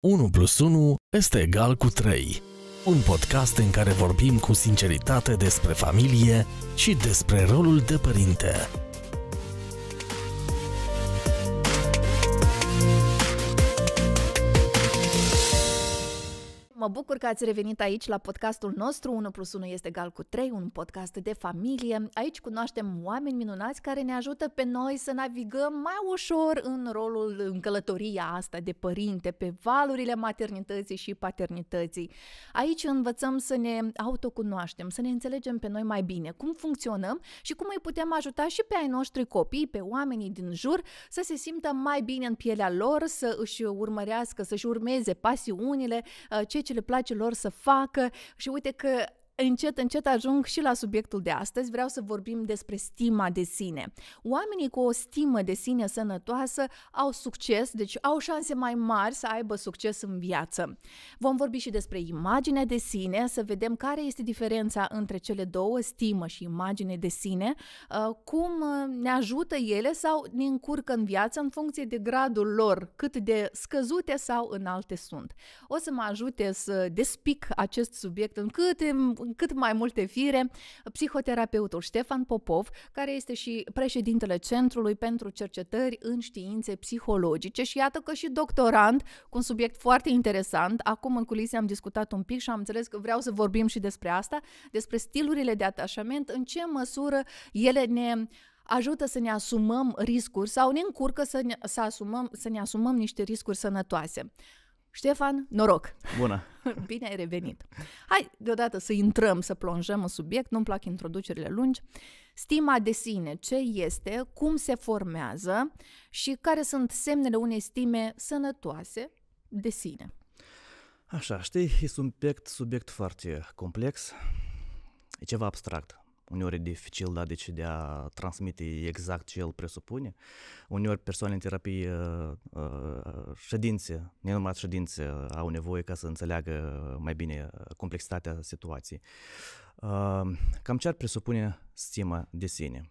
1 plus 1 este egal cu 3. Un podcast în care vorbim cu sinceritate despre familie și despre rolul de părinte. Mă bucur că ați revenit aici la podcastul nostru 1 plus 1 este egal cu 3, un podcast de familie. Aici cunoaștem oameni minunați care ne ajută pe noi să navigăm mai ușor în rolul, în călătoria asta de părinte, pe valurile maternității și paternității. Aici învățăm să ne autocunoaștem, să ne înțelegem pe noi mai bine, cum funcționăm și cum îi putem ajuta și pe ai noștri copii, pe oamenii din jur, să se simtă mai bine în pielea lor, să își urmărească, să-și urmeze pasiunile, ce ce le place lor să facă și uite că încet, încet ajung și la subiectul de astăzi. Vreau să vorbim despre stima de sine. Oamenii cu o stimă de sine sănătoasă au succes, deci au șanse mai mari să aibă succes în viață. Vom vorbi și despre imaginea de sine, să vedem care este diferența între cele două, stimă și imagine de sine, uh, cum uh, ne ajută ele sau ne încurcă în viață în funcție de gradul lor, cât de scăzute sau înalte sunt. O să mă ajute să despic acest subiect în câte cât mai multe fire, psihoterapeutul Ștefan Popov, care este și președintele Centrului pentru Cercetări în Științe Psihologice și iată că și doctorant, cu un subiect foarte interesant. Acum în culise am discutat un pic și am înțeles că vreau să vorbim și despre asta, despre stilurile de atașament, în ce măsură ele ne ajută să ne asumăm riscuri sau ne încurcă să ne, să asumăm, să ne asumăm niște riscuri sănătoase. Ștefan, noroc! Bună! Bine ai revenit! Hai deodată să intrăm, să plonjăm în subiect, nu-mi plac introducerile lungi. Stima de sine, ce este, cum se formează și care sunt semnele unei stime sănătoase de sine. Așa, știi, este un subiect, subiect foarte complex, e ceva abstract uneori e dificil da, deci de a transmite exact ce el presupune. Uneori persoane în terapie, uh, uh, ședințe, nenumărat ședințe, uh, au nevoie ca să înțeleagă mai bine complexitatea situației. Cam ce ar presupune stima de sine?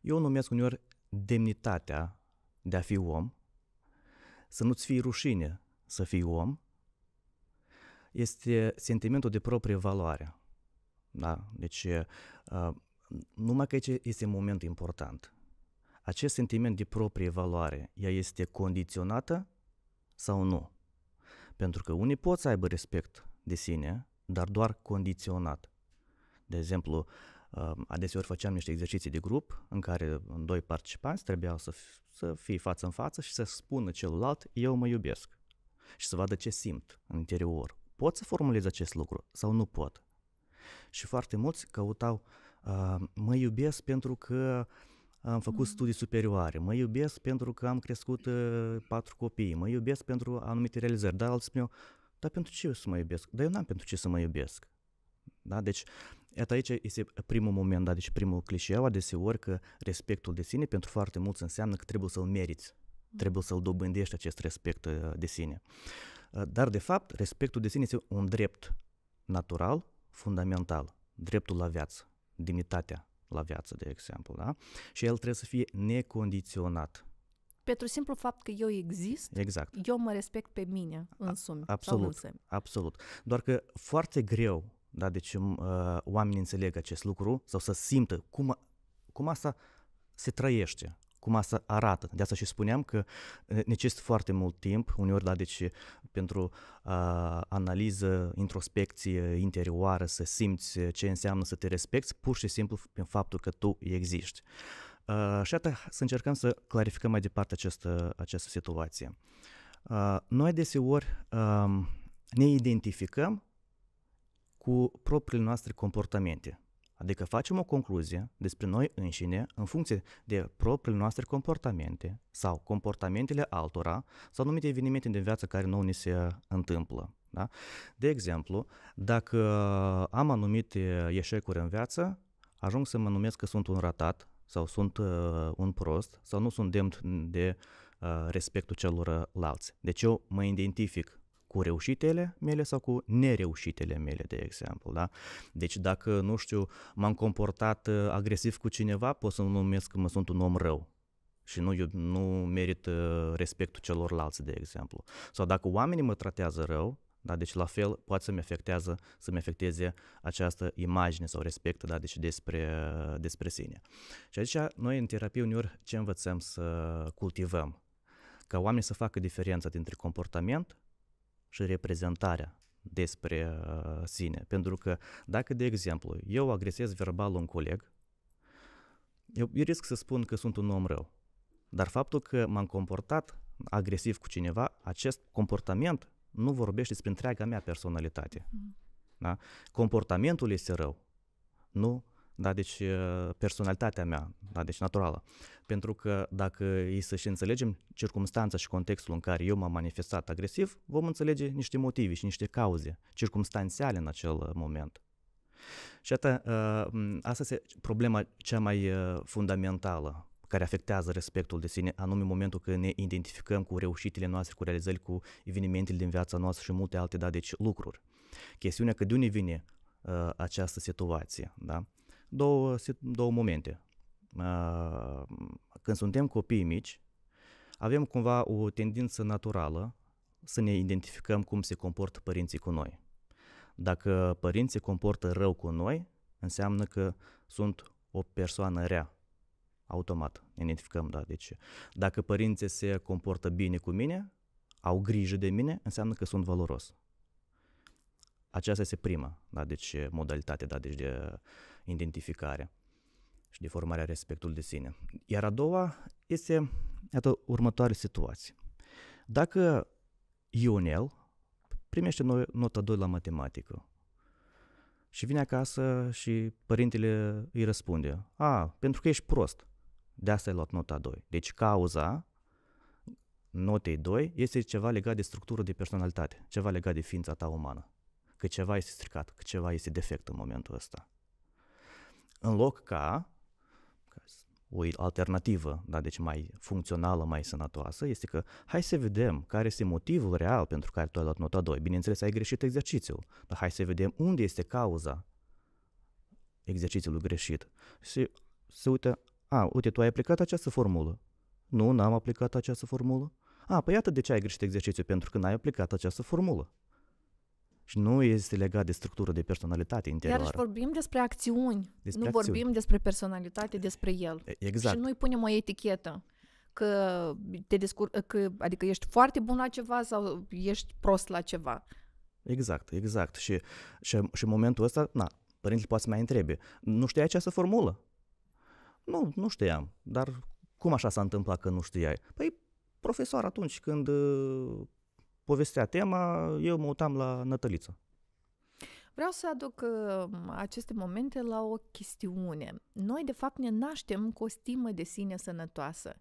Eu numesc uneori demnitatea de a fi om, să nu-ți fie rușine să fii om, este sentimentul de proprie valoare – da? Deci, uh, numai că aici este un moment important. Acest sentiment de proprie valoare, ea este condiționată sau nu? Pentru că unii pot să aibă respect de sine, dar doar condiționat. De exemplu, ă, adeseori făceam niște exerciții de grup în care doi participanți trebuiau să, să fie față în față și să spună celălalt eu mă iubesc și să vadă ce simt în interior. Pot să formulez acest lucru sau nu pot? și foarte mulți căutau uh, mă iubesc pentru că am făcut mm studii superioare, mă iubesc pentru că am crescut uh, patru copii, mă iubesc pentru anumite realizări, dar alții spuneau, dar pentru ce eu să mă iubesc? Dar eu n-am pentru ce să mă iubesc. Da? Deci, iată aici este primul moment, da? deci primul clișeu adeseori că respectul de sine pentru foarte mulți înseamnă că trebuie să-l meriți, mm. trebuie să-l dobândești acest respect uh, de sine. Dar, de fapt, respectul de sine este un drept natural fundamental, dreptul la viață, dignitatea la viață, de exemplu, da? Și el trebuie să fie necondiționat. Pentru simplu fapt că eu exist, exact. eu mă respect pe mine însumi. A, absolut, însumi. absolut. Doar că foarte greu, da, deci uh, oamenii înțeleg acest lucru sau să simtă cum, cum asta se trăiește, cum asta arată. De asta și spuneam că uh, necesită foarte mult timp, uneori, da, deci pentru uh, analiză, introspecție interioară, să simți ce înseamnă să te respecti, pur și simplu prin faptul că tu existi. Uh, și atât să încercăm să clarificăm mai departe această, această situație. Uh, noi deseori uh, ne identificăm cu propriile noastre comportamente. Adică facem o concluzie despre noi înșine în funcție de propriile noastre comportamente sau comportamentele altora sau anumite evenimente din viață care nu ni se întâmplă. Da? De exemplu, dacă am anumite eșecuri în viață, ajung să mă numesc că sunt un ratat sau sunt uh, un prost sau nu sunt demn de uh, respectul celorlalți. Deci eu mă identific cu reușitele mele sau cu nereușitele mele, de exemplu. Da? Deci dacă, nu știu, m-am comportat uh, agresiv cu cineva, pot să numesc că mă sunt un om rău și nu, eu, nu merit uh, respectul celorlalți, de exemplu. Sau dacă oamenii mă tratează rău, da, deci la fel poate să-mi afectează, să-mi afecteze această imagine sau respect, da, deci despre, uh, despre sine. Și aici noi în terapie uneori ce învățăm să cultivăm? Ca oamenii să facă diferența dintre comportament și reprezentarea despre uh, sine. Pentru că dacă, de exemplu, eu agresez verbal un coleg, eu, eu risc să spun că sunt un om rău. Dar faptul că m-am comportat agresiv cu cineva, acest comportament nu vorbește despre întreaga mea personalitate. Mm. Da? Comportamentul este rău, nu da, deci personalitatea mea, da, deci naturală. Pentru că dacă e să și înțelegem circumstanța și contextul în care eu m-am manifestat agresiv, vom înțelege niște motive și niște cauze circumstanțiale în acel moment. Și asta, asta este problema cea mai fundamentală care afectează respectul de sine, anume momentul când ne identificăm cu reușitele noastre, cu realizări, cu evenimentele din viața noastră și multe alte, da, deci lucruri. Chestiunea că de unde vine uh, această situație, da? două, două momente. Ah, când suntem copii mici, avem cumva o tendință naturală să ne identificăm cum se comportă părinții cu noi. Dacă părinții se comportă rău cu noi, înseamnă că sunt o persoană rea. Automat ne identificăm, da. Deci, dacă părinții se comportă bine cu mine, au grijă de mine, înseamnă că sunt valoros. Aceasta este prima, da, deci modalitate, da, deci de identificarea și de formarea respectului de sine. Iar a doua este iată, următoare situație. Dacă Ionel primește nota 2 la matematică și vine acasă și părintele îi răspunde A, pentru că ești prost, de asta ai luat nota 2. Deci cauza notei 2 este ceva legat de structură de personalitate, ceva legat de ființa ta umană, că ceva este stricat, că ceva este defect în momentul ăsta în loc ca, o alternativă, da, deci mai funcțională, mai sănătoasă, este că hai să vedem care este motivul real pentru care tu ai luat nota 2. Bineînțeles, ai greșit exercițiul, dar hai să vedem unde este cauza exercițiului greșit. Și se uită, a, uite, tu ai aplicat această formulă. Nu, n-am aplicat această formulă. A, păi iată de ce ai greșit exercițiul, pentru că n-ai aplicat această formulă și nu este legat de structură de personalitate interioară. Iarăși vorbim despre acțiuni, despre nu acțiuni. vorbim despre personalitate, despre el. Exact. Și noi punem o etichetă că te descur- că, adică ești foarte bun la ceva sau ești prost la ceva. Exact, exact. Și, și, și în momentul ăsta, na, părintele poate să mai întrebe, nu știai această formulă? Nu, nu știam, dar cum așa s-a întâmplat că nu știai? Păi profesor atunci când povestea tema, eu mă uitam la Nătăliță. Vreau să aduc uh, aceste momente la o chestiune. Noi, de fapt, ne naștem cu o stimă de sine sănătoasă.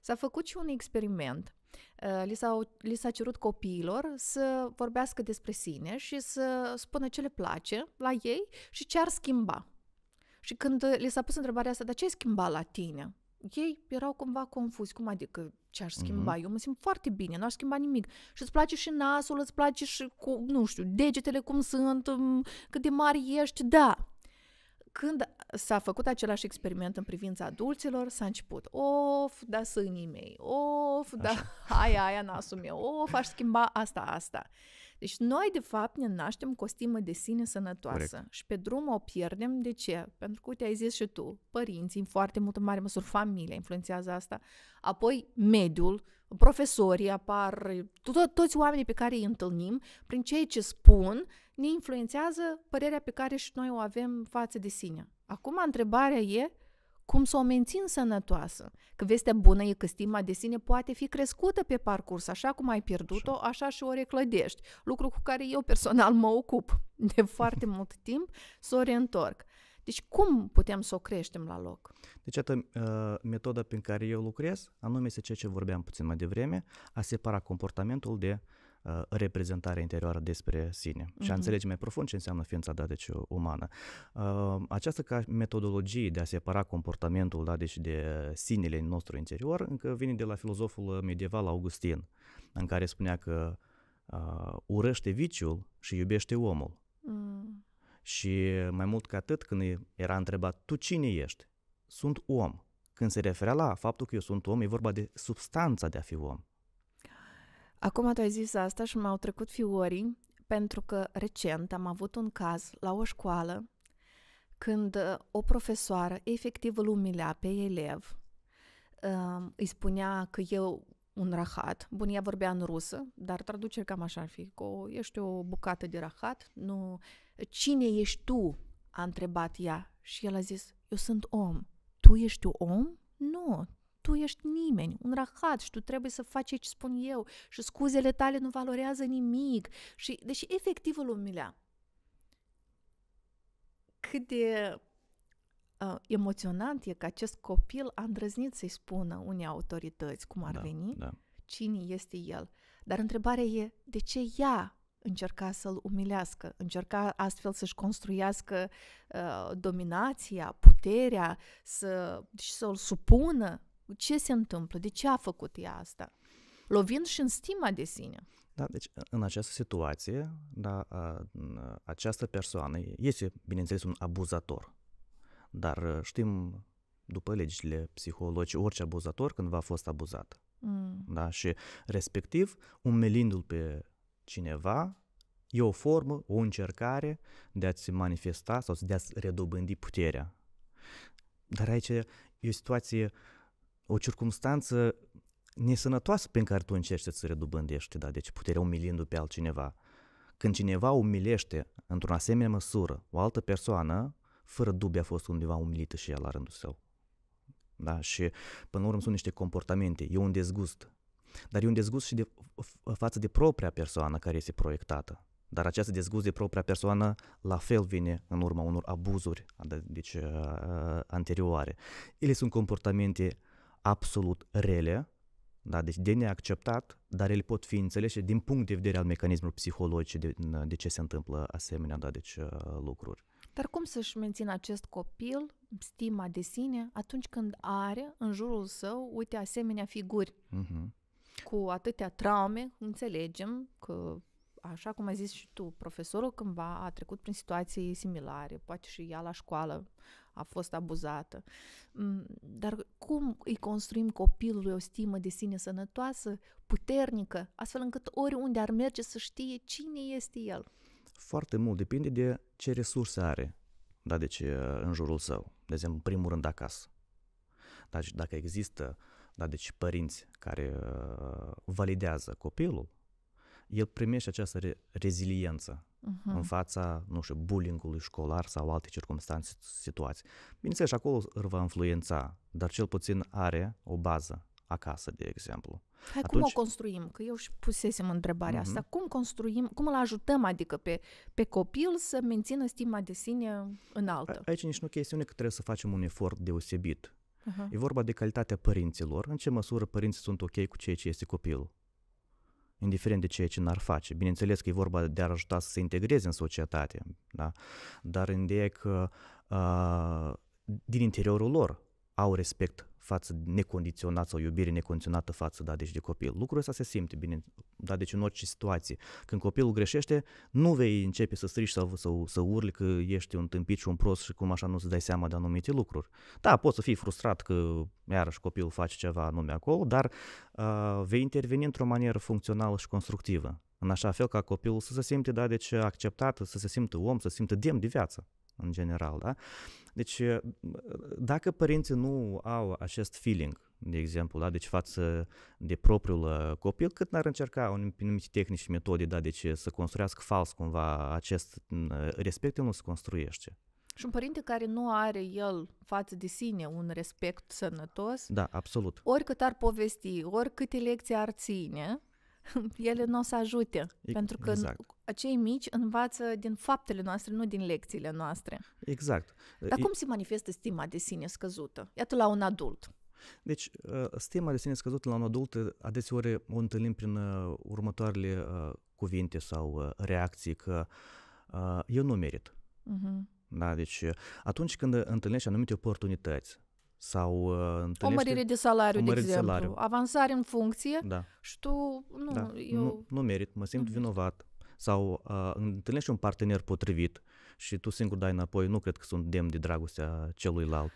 S-a făcut și un experiment. Uh, li, s-au, li s-a cerut copiilor să vorbească despre sine și să spună ce le place la ei și ce ar schimba. Și când li s-a pus întrebarea asta, dar ce ai schimba la tine? ei erau cumva confuzi, cum adică ce aș mhm. schimba, mm-hmm. eu mă simt foarte bine, nu aș schimba nimic. Și îți place și nasul, îți place și, cu, nu știu, degetele cum sunt, cât de mari ești, da. Când s-a făcut același experiment în privința adulților, s-a început, of, da sânii mei, of, da, Așa. da, aia, aia nasul meu, of, aș schimba asta, asta. Deci noi, de fapt, ne naștem cu o stimă de sine sănătoasă Corect. și pe drum o pierdem. De ce? Pentru că, uite, ai zis și tu, părinții, în foarte multă mare măsură, familia influențează asta, apoi mediul, profesorii apar, to- toți oamenii pe care îi întâlnim, prin ceea ce spun, ne influențează părerea pe care și noi o avem față de sine. Acum, întrebarea e, cum să o mențin sănătoasă. Că vestea bună e că stima de sine poate fi crescută pe parcurs, așa cum ai pierdut-o, așa, și o reclădești. Lucru cu care eu personal mă ocup de foarte mult timp să o reîntorc. Deci cum putem să o creștem la loc? Deci atât uh, metoda prin care eu lucrez, anume este ceea ce vorbeam puțin mai devreme, a separa comportamentul de uh, Uh, reprezentarea interioară despre sine uh-huh. și a mhm. înțelege mai profund ce înseamnă ființa da, deci, uh, umană. Uh, această ca metodologie de a separa comportamentul da, deci, de sinele nostru interior încă vine de la filozoful medieval Augustin, în care spunea că uh, urăște viciul și iubește omul. Uh-huh. Și mai mult ca atât, când era întrebat, tu cine ești? Sunt om. Când se referea la faptul că eu sunt om, e vorba de substanța de a fi om. Acum tu ai zis asta și m-au trecut fiorii pentru că recent am avut un caz la o școală când uh, o profesoară efectiv îl umilea pe elev, uh, îi spunea că e un rahat. Bun, ea vorbea în rusă, dar traducere cam așa ar fi, că ești o bucată de rahat, nu... Cine ești tu? a întrebat ea și el a zis, eu sunt om. Tu ești un om? Nu, tu ești nimeni, un rahat și tu trebuie să faci ce spun eu și scuzele tale nu valorează nimic. Și, deși efectiv îl umilea. Cât de uh, emoționant e că acest copil a îndrăznit să-i spună unei autorități cum ar da, veni, da. cine este el. Dar întrebarea e, de ce ea încerca să-l umilească, încerca astfel să-și construiască uh, dominația, puterea, să, și să-l supună ce se întâmplă, de ce a făcut ea asta, lovind și în stima de sine. Da, deci în această situație, da, această persoană este, bineînțeles, un abuzator. Dar știm, după legile psihologice, orice abuzator cândva a fost abuzat. Mm. Da? Și respectiv, umelindu l pe cineva, e o formă, o încercare de a-ți manifesta sau de a-ți redobândi puterea. Dar aici e o situație uh, o circunstanță nesănătoasă prin care tu încerci să-ți redobândești, da, deci puterea umilindu pe altcineva. Când cineva umilește într-o asemenea măsură o altă persoană, fără dubii a fost undeva umilită și ea la rândul său. Da? Și până la urmă sunt niște comportamente, e un dezgust. Dar e un dezgust și de, față de propria persoană care este proiectată. Dar această dezgust de propria persoană la fel vine în urma unor abuzuri adică, deci, uh, uh, anterioare. Ele sunt comportamente absolut rele, da, deci de neacceptat, dar ele pot fi înțelese din punct de vedere al mecanismului psihologic, de, de ce se întâmplă asemenea da, deci, uh, lucruri. Dar cum să-și mențină acest copil stima de sine atunci când are în jurul său, uite, asemenea figuri uh-huh. cu atâtea traume, înțelegem că așa cum ai zis și tu, profesorul cândva a trecut prin situații similare, poate și ea la școală a fost abuzată. Mm, dar cum îi construim copilului o stimă de sine sănătoasă, puternică, astfel încât oriunde ar merge să știe cine este el? Foarte mult depinde de ce resurse are, da, deci în jurul său. De exemplu, în primul rând acasă. Da, deci dacă există da, deci părinți care uh, validează copilul, el primește această re- reziliență uh-huh. în fața, nu știu, bullying-ului școlar sau alte circunstanțe, situații. Bineînțeles, acolo îl va influența, dar cel puțin are o bază acasă, de exemplu. Hai, Atunci... cum o construim? Că eu și pusesem întrebarea uh-huh. asta. Mhm. Cum construim, cum îl ajutăm, adică pe, pe copil să mențină stima de sine înaltă? A, aici nici nu e chestiune că trebuie să facem un efort deosebit. Uh-huh. E vorba de calitatea părinților, în ce măsură părinții sunt ok cu ceea ce este copilul indiferent de ceea ce n-ar face. Bineînțeles că e vorba de a ajuta să se integreze în societate, da? dar ideea că uh, din interiorul lor au respect față necondiționat sau iubire necondiționată față da, deci de copil. Lucrul ăsta se simte bine, da, deci în orice situație. Când copilul greșește, nu vei începe să strigi sau, sau să urli că ești un tâmpit și un prost și cum așa nu ți dai seama de anumite lucruri. Da, poți să fii frustrat că iarăși copilul face ceva anume acolo, dar uh, vei interveni într-o manieră funcțională și constructivă în așa fel ca copilul să se simte, da, deci acceptat, să se simtă om, să se simtă demn de viață în general. Da? Deci, dacă părinții nu au acest feeling, de exemplu, da? deci față de propriul uh, copil, cât n-ar încerca anumite tehnici și metode, da? deci uh, să construiască fals cumva acest mm, uh, respect, el nu se construiește. Și un părinte care nu are el față de sine un respect sănătos, da, absolut. oricât ar povesti, oricâte lecții ar ține, ele nu o să ajute. E, pentru că exact. acei mici învață din faptele noastre, nu din lecțiile noastre. Exact. Dar e... cum se manifestă stima de sine scăzută? Iată la un adult. Deci, ă, stima de sine scăzută la un adult ă, adeseori o întâlnim prin ă, următoarele cuvinte sau reacții că eu nu merit. Uh-huh. Da, deci atunci când întâlnești anumite oportunități, sau uh, întâlnește... O mărire de salariu, mărire de exemplu, de salariu. avansare în funcție da. și tu, nu, da. eu... Nu, nu merit, mă simt vinovat sau uh, întâlnești un partener potrivit și tu singur dai înapoi, nu cred că sunt demn de dragostea celuilalt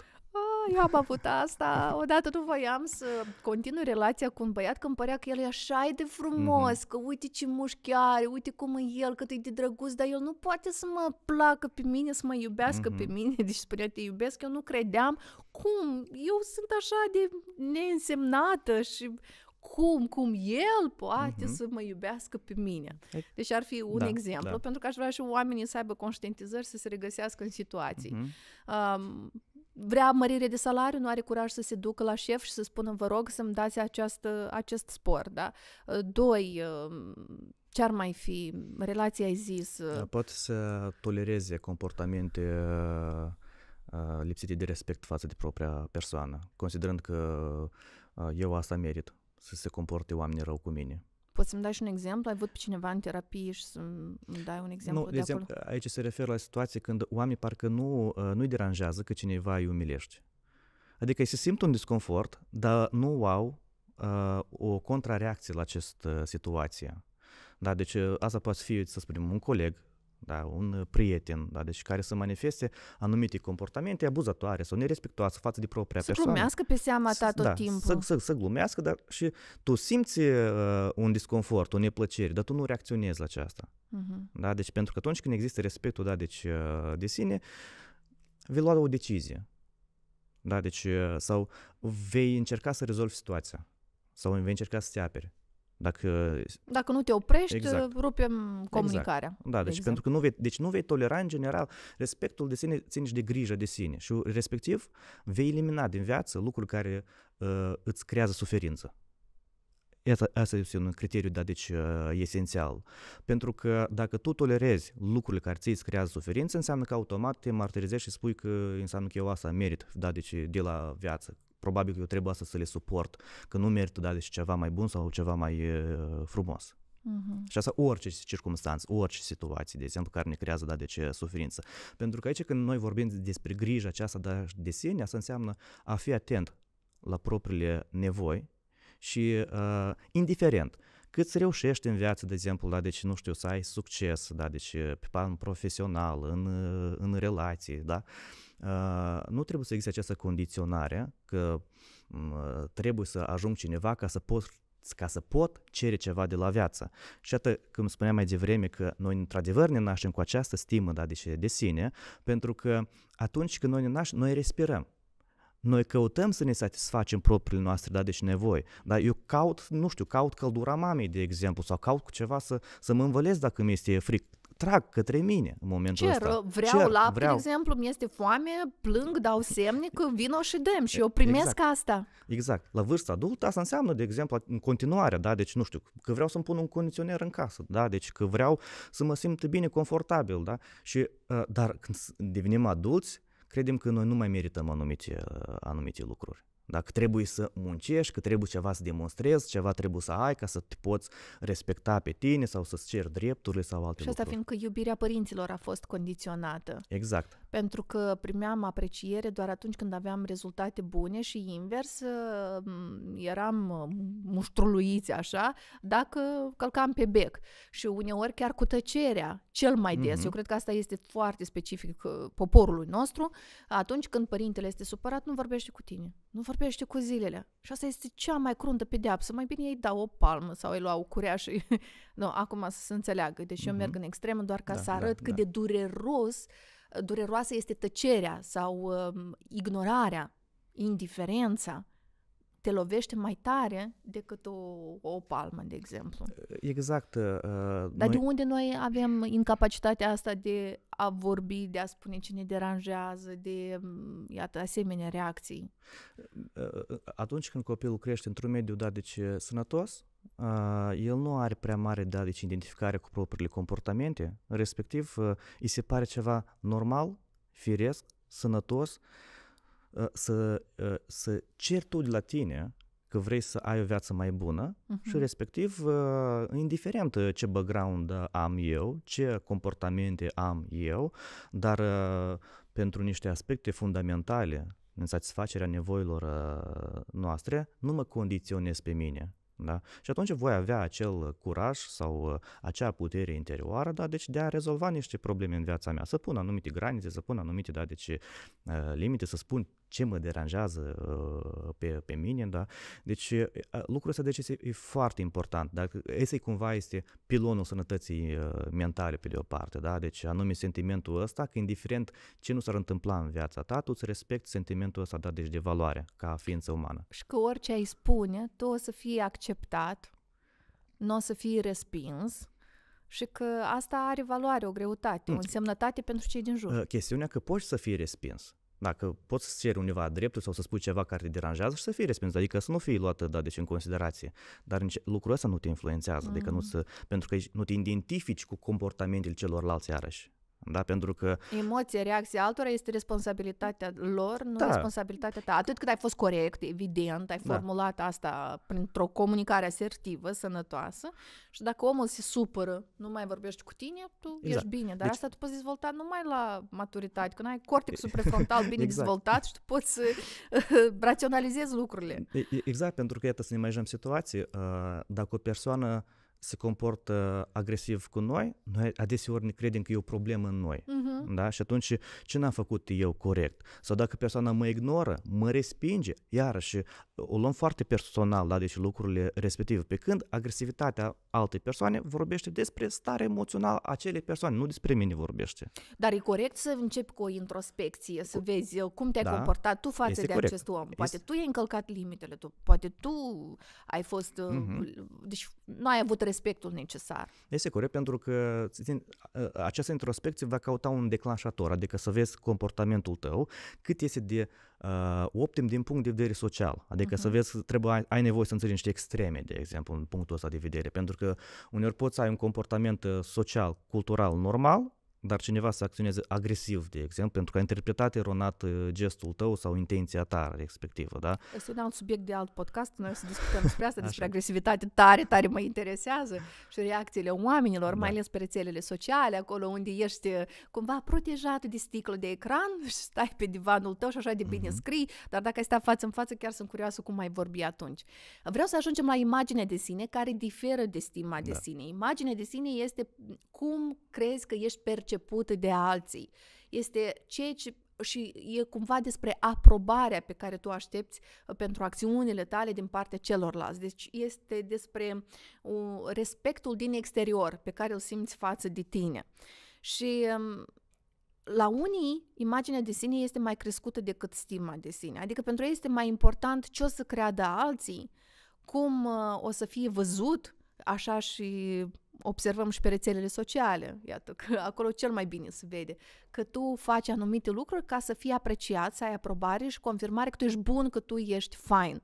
eu am avut asta, odată nu voiam să continui relația cu un băiat, că îmi părea că el e așa de frumos, mm-hmm. că uite ce mușchi are, uite cum e el, cât e de drăguț, dar el nu poate să mă placă pe mine, să mă iubească mm-hmm. pe mhm. mine, deci spunea te iubesc, eu nu credeam, cum, eu sunt așa de neînsemnată și cum, cum el poate uh-huh. să mă iubească pe mine. Deci ar fi un da, exemplu, da. pentru că aș vrea și oamenii să aibă conștientizări, să se regăsească în situații. Uh-huh. Um, vrea mărire de salariu, nu are curaj să se ducă la șef și să spună, vă rog să-mi dați această, acest spor, da? Ă, doi, ă, ce ar mai fi? Relația ai zis... Ă, da, Pot să tolereze comportamente lipsite de respect față de propria persoană, considerând că eu asta merit, să se comporte oamenii rău cu mine. Poți să-mi dai și un exemplu? Ai avut pe cineva în terapie și să-mi dai un exemplu nu, de, de exemplu, acolo? Aici se referă la situații când oamenii parcă nu, uh, nu-i deranjează că cineva îi umilește. Adică ei se simt un disconfort, dar nu au uh, o contrareacție la această situație. Da, deci uh, asta poate fi, să spunem, un coleg da, un uh, prieten, da, deci care să manifeste anumite comportamente abuzatoare sau nerespectoase față de propria să persoană. Să glumească pe seama ta da, tot da, timpul. Să, să, să glumească, dar și tu simți uh, un disconfort, o neplăcere, dar tu nu reacționezi la aceasta. Uh-huh. Da, deci pentru că atunci când există respectul da, deci, uh, de sine, vei lua o decizie. Da, deci, uh, sau vei încerca să rezolvi situația sau vei încerca să te aperi. Dacă, dacă nu te oprești, exact. rupem exact. comunicarea. Exact. Da, deci exact. pentru că nu vei, deci nu vei tolera în general respectul de sine, ține și de grijă de sine și respectiv vei elimina din viață lucruri care uh, îți creează suferință. Asta, asta este un criteriu, da, deci uh, esențial. Pentru că dacă tu tolerezi lucrurile care ți îți creează suferință, înseamnă că automat te martirizezi și spui că înseamnă că eu asta merit, da, deci de la viață probabil că eu trebuie asta să le suport, că nu merită da, deci ceva mai bun sau ceva mai frumos. Uh-huh. Și asta orice circunstanță, orice situație, de exemplu, care ne creează, da, ce suferință. Pentru că aici când noi vorbim despre grijă, aceasta da, de sine, asta înseamnă a fi atent la propriile nevoi și uh, indiferent cât să reușești în viață, de exemplu, da, deci, nu știu, să ai succes, da, deci, pe plan profesional, în, în relații, da, uh, Uh, nu trebuie să existe această condiționare că mm, uh, trebuie să ajung cineva ca să pot ca să pot cere ceva de la viață. Și atât, cum spuneam mai devreme, că noi într-adevăr ne naștem cu această stimă da, de, de sine, pentru că atunci când noi ne naștem, noi respirăm. Noi căutăm să ne satisfacem propriile noastre, da, deci nevoi. Dar eu caut, nu știu, caut căldura mamei, de exemplu, sau caut cu ceva să, să mă învălesc dacă mi este fric atrag către mine în momentul Cer, ăsta. Uh, vreau Cer, lapte, vreau. de exemplu, mi este foame, plâng, dau semne că vino și dăm și eu primesc exact. asta. Exact. La vârsta adultă asta înseamnă, de exemplu, în continuare, da, deci nu știu, că vreau să-mi pun un condiționer în casă, da, deci că vreau să mă simt bine, confortabil, da, și, uh, dar când devenim adulți, credem că noi nu mai merităm anumite, uh, anumite lucruri. Dacă trebuie să muncești, că trebuie ceva să demonstrezi, ceva trebuie să ai ca să te poți respecta pe tine sau să-ți ceri drepturile sau alte Și asta lucruri. fiindcă iubirea părinților a fost condiționată. Exact pentru că primeam apreciere doar atunci când aveam rezultate bune și invers, uh, eram uh, muștruluiți așa, dacă călcam pe bec și uneori chiar cu tăcerea, cel mai des. Mm-hmm. Eu cred că asta este foarte specific uh, poporului nostru. Atunci când părintele este supărat, nu vorbește cu tine, nu vorbește cu zilele. Și asta este cea mai cruntă pedeapsă. Mai bine ei dau o palmă sau îi luau curea și... nu, acum să se înțeleagă. Deci mm-hmm. eu mhm. merg în extremă doar ca da, să da, arăt da, cât da. de dureros uh, dureroasă este tăcerea sau um, ignorarea, indiferența te lovește mai tare decât o, o palmă, de exemplu. Exact. Uh, uh Dar noi... de unde noi avem incapacitatea asta de a vorbi, de a spune ce ne deranjează, de, mm, iată, asemenea reacții? Uh, uh, atunci când copilul crește într-un mediu, da, deci uh, sănătos, Uh, el nu are prea mare da, deci identificare cu propriile comportamente, respectiv uh, îi se pare ceva normal, firesc, sănătos, uh, Uh, să, uh, să ceri tu de la tine că vrei să ai o viață mai bună uh-huh. și respectiv, uh, indiferent ce background am eu, ce comportamente am eu, dar pentru niște aspecte fundamentale în satisfacerea nevoilor noastre, nu mă condiționez pe mine. Da? Și atunci voi avea acel curaj sau acea putere interioară da? deci de a rezolva niște probleme în viața mea, să pun anumite granițe, să pun anumite da? deci, limite, să spun ce mă deranjează uh, pe, pe mine, da? Deci uh, lucrul ăsta deci este, e foarte important, da? Este cumva este pilonul sănătății uh, mentale pe de o parte, da? Deci anume sentimentul ăsta că indiferent ce nu s-ar întâmpla în viața ta, tu îți respecti sentimentul ăsta, da? Deci de valoare ca ființă umană. Și că orice ai spune, tu o să fie acceptat, nu o să fie respins, și că asta are valoare, o greutate, o mm. însemnătate pentru cei din jur. Chestiunea că poți să fii respins dacă poți să ceri univa dreptul sau să spui ceva care te deranjează și să fii respins, adică să nu fii luată, da, deci în considerație. Dar lucrul ăsta nu te influențează, mm. adică nu mm. să, pentru că nu te identifici cu comportamentele celorlalți iarăși. Da? Pentru că... Emoție, reacția altora este responsabilitatea lor, nu da. responsabilitatea ta. Atât cât ai fost corect, evident, ai da. formulat asta printr-o comunicare asertivă, sănătoasă și dacă omul se supără, nu mai vorbești cu tine, tu exact. ești bine. Dar deci... asta tu poți dezvolta numai la maturitate, când ai cortexul prefrontal bine exact. dezvoltat și tu poți uh, să raționalizezi lucrurile. Exact, pentru că, iată, să ne mai situații, uh, dacă o persoană se comportă agresiv cu noi, noi adeseori ne credem că e o problemă în noi. Uh-huh. Da? Și atunci ce n-am făcut eu corect? Sau dacă persoana mă ignoră, mă respinge, iarăși o luăm foarte personal, da? deci lucrurile respective. Pe când agresivitatea altei persoane vorbește despre starea emoțională a acelei persoane, nu despre mine vorbește. Dar e corect să începi cu o introspecție, să vezi uh, cum te-ai da, comportat tu față de corect. acest om. Poate este... tu ai încălcat limitele, tu, poate tu ai fost... Uh-huh. Deci nu ai avut respectul necesar. Este corect pentru că această introspecție va căuta un declanșator, adică să vezi comportamentul tău, cât este de uh, optim din punct de vedere social. Adică uh-huh. să mhm. vezi, trebuie, ai nevoie să înțelegi niște extreme, de exemplu, în punctul ăsta de vedere, pentru că uneori poți să ai un comportament ă, social, cultural, normal, dar cineva să acționeze agresiv, de exemplu, pentru că a interpretat eronat uh, gestul tău sau intenția ta respectivă, da? Este un alt subiect de alt podcast, noi o să discutăm despre asta, despre Așa. agresivitate tare, tare mă interesează și reacțiile oamenilor, da. mai ales pe rețelele sociale, acolo unde ești uh, cumva protejat de sticlă de ecran și stai pe divanul tău și așa de bine mm-hmm. scrii, dar dacă ai stat față în față, chiar sunt curioasă cum mai vorbi atunci. Vreau să ajungem la imaginea de sine, care diferă de stima da. de sine. Imaginea de sine este cum crezi că ești perceput perceput de alții. Este ceea ce și e cumva despre aprobarea pe care tu aștepți uh, pentru acțiunile tale din partea celorlalți. Deci este despre uh, respectul din exterior pe care îl simți față de tine. Și um, la unii, imaginea de sine este mai crescută decât stima de sine. Adică pentru ei este mai important ce o să creadă alții, cum uh, o să fie văzut, așa și observăm și pe rețelele sociale, iată că acolo cel mai bine se vede, că tu faci anumite lucruri ca să fii apreciat, să ai aprobare și confirmare că tu ești bun, că tu ești fain.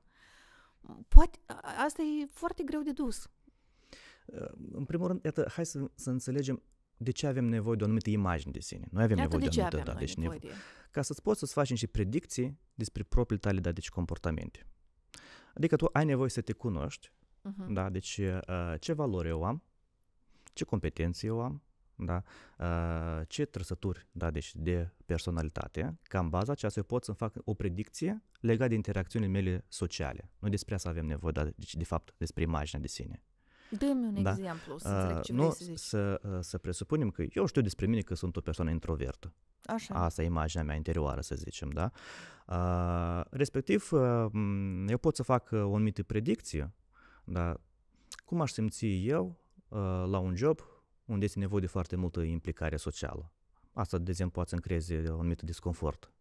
Poate, asta e foarte greu de dus. Ă, în primul rând, iată, hai să, să înțelegem de ce avem nevoie de o anumită imagine de sine. Noi avem iată nevoie de, de anumită, da, deci nevoie Ca să-ți poți să-ți faci și predicții despre propriile tale, da, deci comportamente. Adică tu ai nevoie să te cunoști, uh-huh. da, deci uh, ce valori eu am, ce competențe eu am, da? Ah, ce trăsături da? deci de personalitate, ca în baza aceasta eu pot să fac o predicție legată de interacțiunile mele sociale. Nu despre asta avem nevoie, dar deci, de fapt despre imaginea de sine. Dă-mi un da? exemplu să înțeleg ah, ce nu, vrei să zici. Să, ah, să presupunem că eu știu despre mine că sunt o persoană introvertă. Așa. Asta e imaginea mea interioară, să zicem, da? Uh, respectiv, uh, eu pot să fac o anumită predicție, da? Cum aș simți eu la un job unde este nevoie de foarte multă implicare socială. Asta, de exemplu, poate să-mi creeze un anumit disconfort.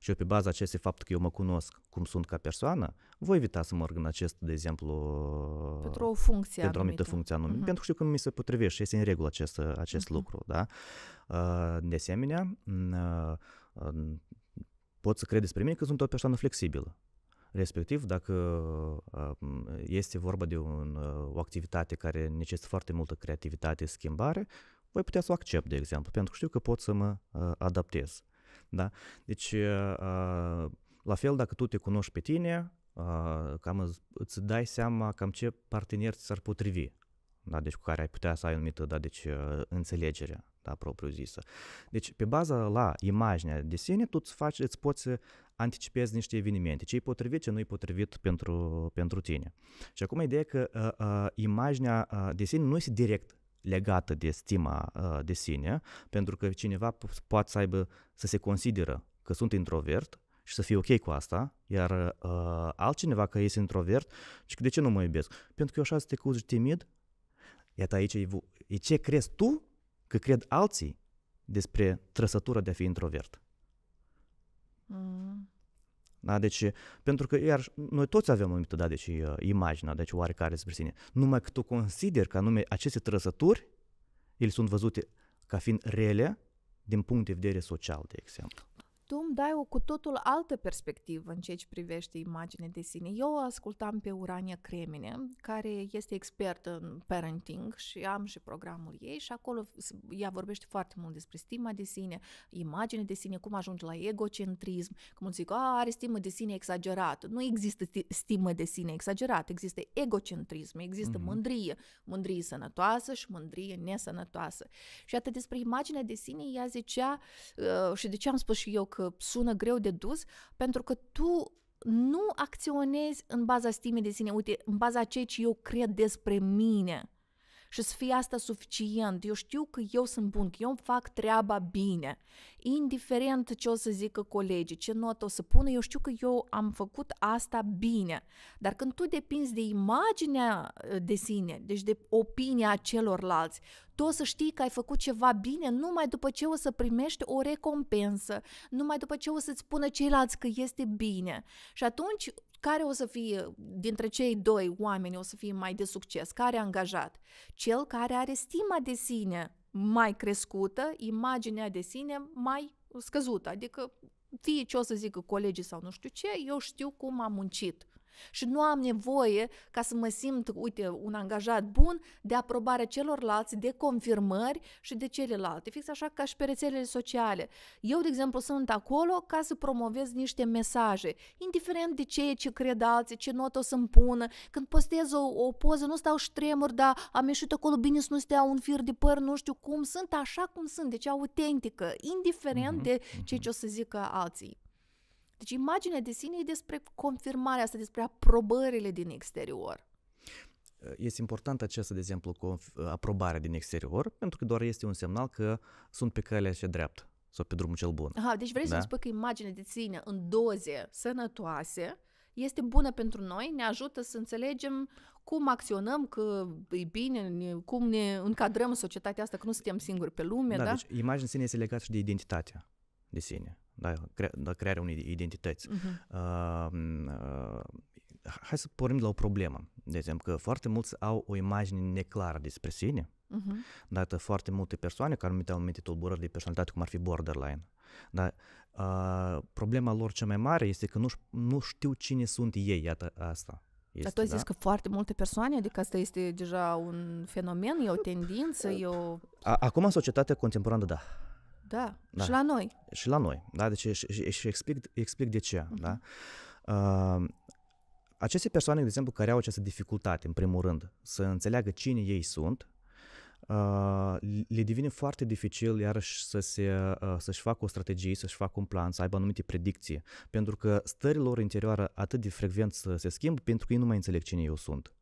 Și eu pe baza acestui fapt că eu mă cunosc cum sunt ca persoană, voi evita să merg în acest, de exemplu, pentru o funcție pentru anumită, anumită funcție anumită, uh-huh. pentru că știu că mi se potrivește și este în regulă acest, acest uh-huh. lucru. Da? De asemenea, pot să cred despre mine că sunt o persoană flexibilă. Respectiv, dacă este vorba de un, o activitate care necesită foarte multă creativitate, schimbare, voi putea să o accept, de exemplu, pentru că știu că pot să mă adaptez. Da? Deci, la fel, dacă tu te cunoști pe tine, cam îți dai seama cam ce partener ți-ar potrivi, da? deci cu care ai putea să ai anumită da? deci, înțelegere ta propriu-zisă. Deci, pe baza la imaginea de sine, tu îți, faci, îți poți să anticipezi niște evenimente, ce e potrivit, ce nu e potrivit pentru, pentru tine. Și acum ideea că uh, uh, imaginea uh, de sine nu este direct legată de stima uh, de sine, pentru că cineva po- poate să aibă, să se consideră că sunt introvert și să fie ok cu asta, iar uh, altcineva că este introvert și de ce nu mă iubesc? Pentru că eu așa să te cuzi timid, iată aici e, e ce crezi tu că cred alții despre trăsătura de a fi introvert. Mm. Da, deci, pentru că, iar, noi toți avem o anumită, da, deci, uh, imaginea, deci, oarecare despre sine. Numai că tu consideri că anume aceste trăsături, ele sunt văzute ca fiind rele din punct de vedere social, de exemplu tu îmi dai o cu totul altă perspectivă în ceea ce privește imaginea de sine. Eu ascultam pe Urania Cremine, care este expertă în parenting și am și programul ei și acolo ea vorbește foarte mult despre stima de sine, imagine de sine, cum ajungi la egocentrism, cum zic, a, are stimă de sine exagerată. Nu există stimă de sine exagerată, există egocentrism, există mm-hmm. mândrie, mândrie sănătoasă și mândrie nesănătoasă. Și atât despre imaginea de sine ea zicea, uh, și de ce am spus și eu că sună greu de dus, pentru că tu nu acționezi în baza stimei de sine, uite, în baza ceea ce eu cred despre mine și să fie asta suficient. Eu știu că eu sunt bun, că eu îmi fac treaba bine. Indiferent ce o să zică colegii, ce notă o să pună, eu știu că eu am făcut asta bine. Dar când tu depinzi de imaginea uh, de sine, deci de opinia celorlalți, tu o să știi că ai făcut ceva bine numai după ce o să primești o recompensă, numai după ce o să-ți spună ceilalți că este bine. Și atunci care o să fie dintre cei doi oameni o să fie mai de succes, care angajat? Cel care are stima de sine mai crescută, imaginea de sine mai scăzută, adică fie ce o să zică colegii sau nu știu ce, eu știu cum am muncit. Și nu am nevoie ca să mă simt, uite, un angajat bun de aprobarea celorlalți, de confirmări și de celelalte. Fix așa ca și pe rețelele sociale. Eu, de exemplu, sunt acolo ca să promovez niște mesaje, indiferent de ce, ce cred alții, ce notă o să-mi pună. Când postez o, o poză, nu stau și tremur, dar am ieșit acolo bine să nu stea un fir de păr, nu știu cum, sunt așa cum sunt, deci autentică, indiferent mm-hmm. de mhm. ce ce o să zică alții. Deci imaginea de sine e despre confirmarea asta, despre aprobările din exterior. Este important acest, de exemplu, cu aprobarea din exterior, pentru că doar este un semnal că sunt pe calea și dreaptă sau pe drumul cel bun. Aha, deci vrei da? să spui că imaginea de sine în doze sănătoase este bună pentru noi, ne ajută să înțelegem cum acționăm, că e bine, cum ne încadrăm în societatea asta, că nu suntem singuri pe lume. Da, da? deci imaginea sine este legată și de identitatea de sine da, crea, da crearea unei identități. Uh-huh. Uh, uh, hai să pornim la o problemă. De exemplu, că foarte mulți au o imagine neclară despre sine, uh-huh. dată foarte multe persoane care au anumite tulburări de personalitate, cum ar fi borderline. Da? Uh, problema lor cea mai mare este că nu, nu știu cine sunt ei, iată asta. Este, Dar tu ai da? că foarte multe persoane, adică asta este deja un fenomen, e o păi, tendință, e o... Acum, în societatea contemporană, da. Da, da. și la noi. Și la noi, da? Deci și, și, și explic, explic de ce, uh-huh. da? Mhm. Uh, aceste persoane, de exemplu, care au această dificultate, în primul rând, să înțeleagă cine ei sunt, Uh, le devine foarte dificil iarăși să se, uh, să-și facă o strategie, să-și facă un plan, să aibă anumite predicții, pentru că stările lor interioară atât de frecvent să se schimbă, pentru că ei nu mai înțeleg cine eu sunt.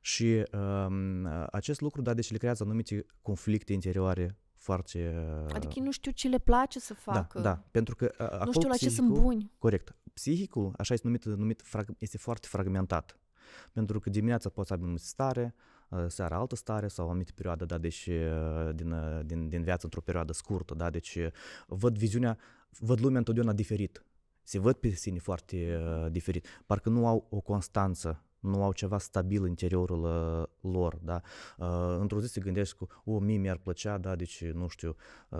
Și uh, acest lucru, da, deci le creează anumite conflicte interioare, foarte... Adică uh, nu știu ce le place să da, facă. Da, da pentru că uh, acolo Nu știu la psihicul, ce sunt buni. Corect. Psihicul, așa este numit, numit frag, este foarte fragmentat. Pentru că dimineața poți să ai anumite stare, uh, seara altă stare sau o anumită perioadă, da, deci din, din, din viață într-o perioadă scurtă, da, deci văd viziunea, văd lumea întotdeauna diferit. Se văd pe sine foarte uh, diferit. Parcă nu au o constanță nu au ceva stabil interiorul uh, lor, da. Uh, într-o zi se gândește cu, o, mie mi-ar plăcea, da, deci, nu știu, uh,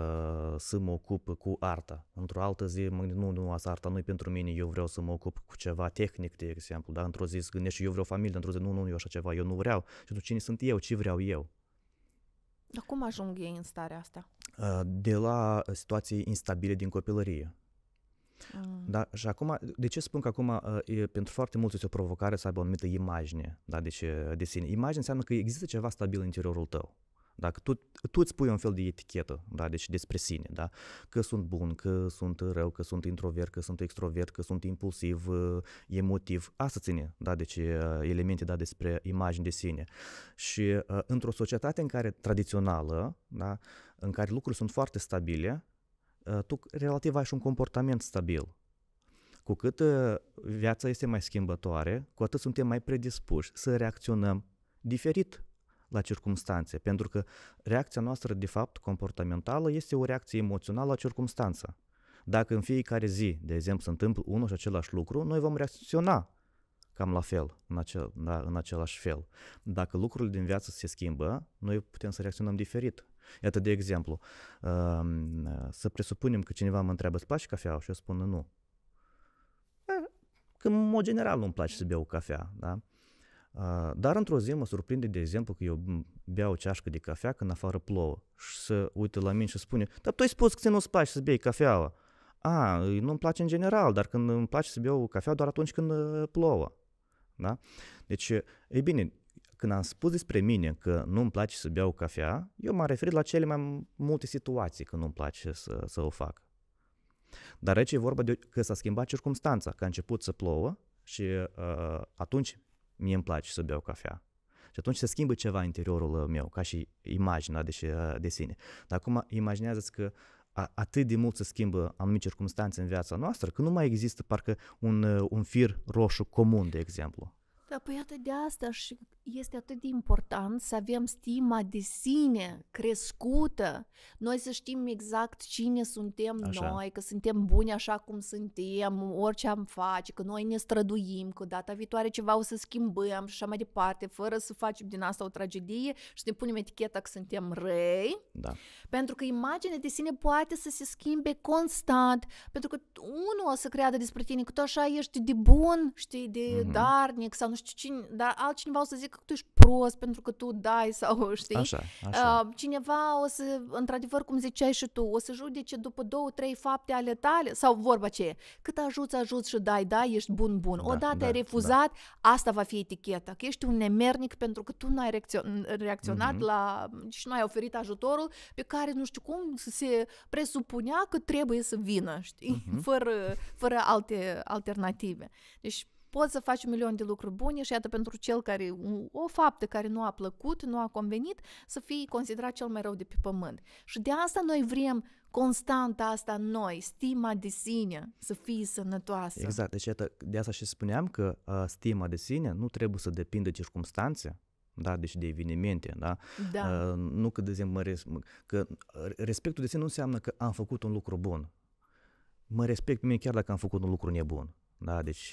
să mă ocup cu arta. Într-o altă zi mă nu, nu, asta arta nu e pentru mine, eu vreau să mă ocup cu ceva tehnic, de exemplu, da. Într-o zi se gândește, eu vreau familie, într-o zi, nu, nu, eu așa ceva, eu nu vreau. Și atunci, cine sunt eu, ce vreau eu? Dar cum ajung ei în starea asta? Uh, de la situații instabile din copilărie. Mm. Da? Și acum, de ce spun că acum uh, e, pentru foarte mulți este o provocare să aibă o anumită imagine da? deci, uh, de sine? Imagine înseamnă că există ceva stabil în interiorul tău. Dacă tu, tu îți pui un fel de etichetă, da, deci despre sine, da, că sunt bun, că sunt rău, că sunt introvert, că sunt extrovert, că sunt impulsiv, uh, emotiv, asta ține, da, deci elemente, da, despre imagini de sine. Și într-o societate în care tradițională, da, în care lucrurile sunt foarte stabile, tu relativ ai și un comportament stabil. Cu cât э, viața este mai schimbătoare, cu atât suntem mai predispuși să reacționăm diferit la circumstanțe, pentru că reacția noastră, de fapt, comportamentală este o reacție emoțională la circumstanță. Dacă în fiecare zi, de exemplu, se întâmplă unul și același lucru, noi vom reacționa cam la fel, în, acel, da, în același fel. Dacă lucrurile din viață se schimbă, noi putem să reacționăm diferit. Iată, de exemplu, să presupunem că cineva mă întreabă, îți place cafeaua? Și eu spun nu. Că, în mod general, nu-mi place să beau cafea, da? Dar într-o zi mă surprinde, de exemplu, că eu beau o ceașcă de cafea când afară plouă și să uită la mine și spune, dar tu ai spus că ți nu-ți place să bei cafeaua. A, nu-mi place în general, dar când îmi place să beau cafea doar atunci când plouă. Da? Deci, e bine, când am spus despre mine că nu-mi place să beau cafea, eu m-am referit la cele mai multe situații când nu-mi place să, să o fac. Dar aici e vorba de că s-a schimbat circumstanța, că a început să plouă și uh, atunci mie îmi place să beau cafea. Și atunci se schimbă ceva în interiorul uh, meu, ca și imaginea de, uh, de sine. Dar acum imaginează-ți că atât de mult se schimbă anumite circunstanțe în viața noastră, că nu mai există parcă un, uh, un fir roșu comun, de exemplu. Da, păi atât de asta și este atât de important să avem stima de sine crescută, noi să știm exact cine suntem așa. noi, că suntem buni așa cum suntem, orice am face, că noi ne străduim, că data viitoare ceva o să schimbăm și așa mai departe, fără să facem din asta o tragedie și să ne punem eticheta că suntem răi, da. pentru că imaginea de sine poate să se schimbe constant, pentru că unul o să creadă despre tine că tu așa ești de bun, știi, de mm-hmm. darnic sau nu știu știu cine, dar altcineva o să zică că tu ești prost pentru că tu dai sau știi. Așa, așa. Uh, cineva o să, într-adevăr, cum ziceai și tu, o să judece după două, trei fapte ale tale sau vorba ce e. Cât ajuți, ajuți și dai, dai, ești bun, bun. Da, Odată da, ai da. refuzat, da. asta va fi eticheta, că ești un nemernic pentru că tu n-ai reacționat, reacționat mm-hmm. la și nu ai oferit ajutorul pe care nu știu cum se presupunea că trebuie să vină, știi, mm-hmm. fără, fără alte alternative. Deci poți să faci un milion de lucruri bune și iată pentru cel care, o faptă care nu a plăcut, nu a convenit, să fii considerat cel mai rău de pe pământ. Și de asta noi vrem constant asta noi, stima de sine, să fii sănătoasă. Exact, deci iată, de asta și spuneam că uh, stima de sine nu trebuie să depindă de circunstanțe, da, deci de evenimente, da? da. Uh, nu că, de exemplu, res- că respectul de sine nu înseamnă că am făcut un lucru bun. Mă respect pe mine chiar dacă am făcut un lucru nebun. Da, deci...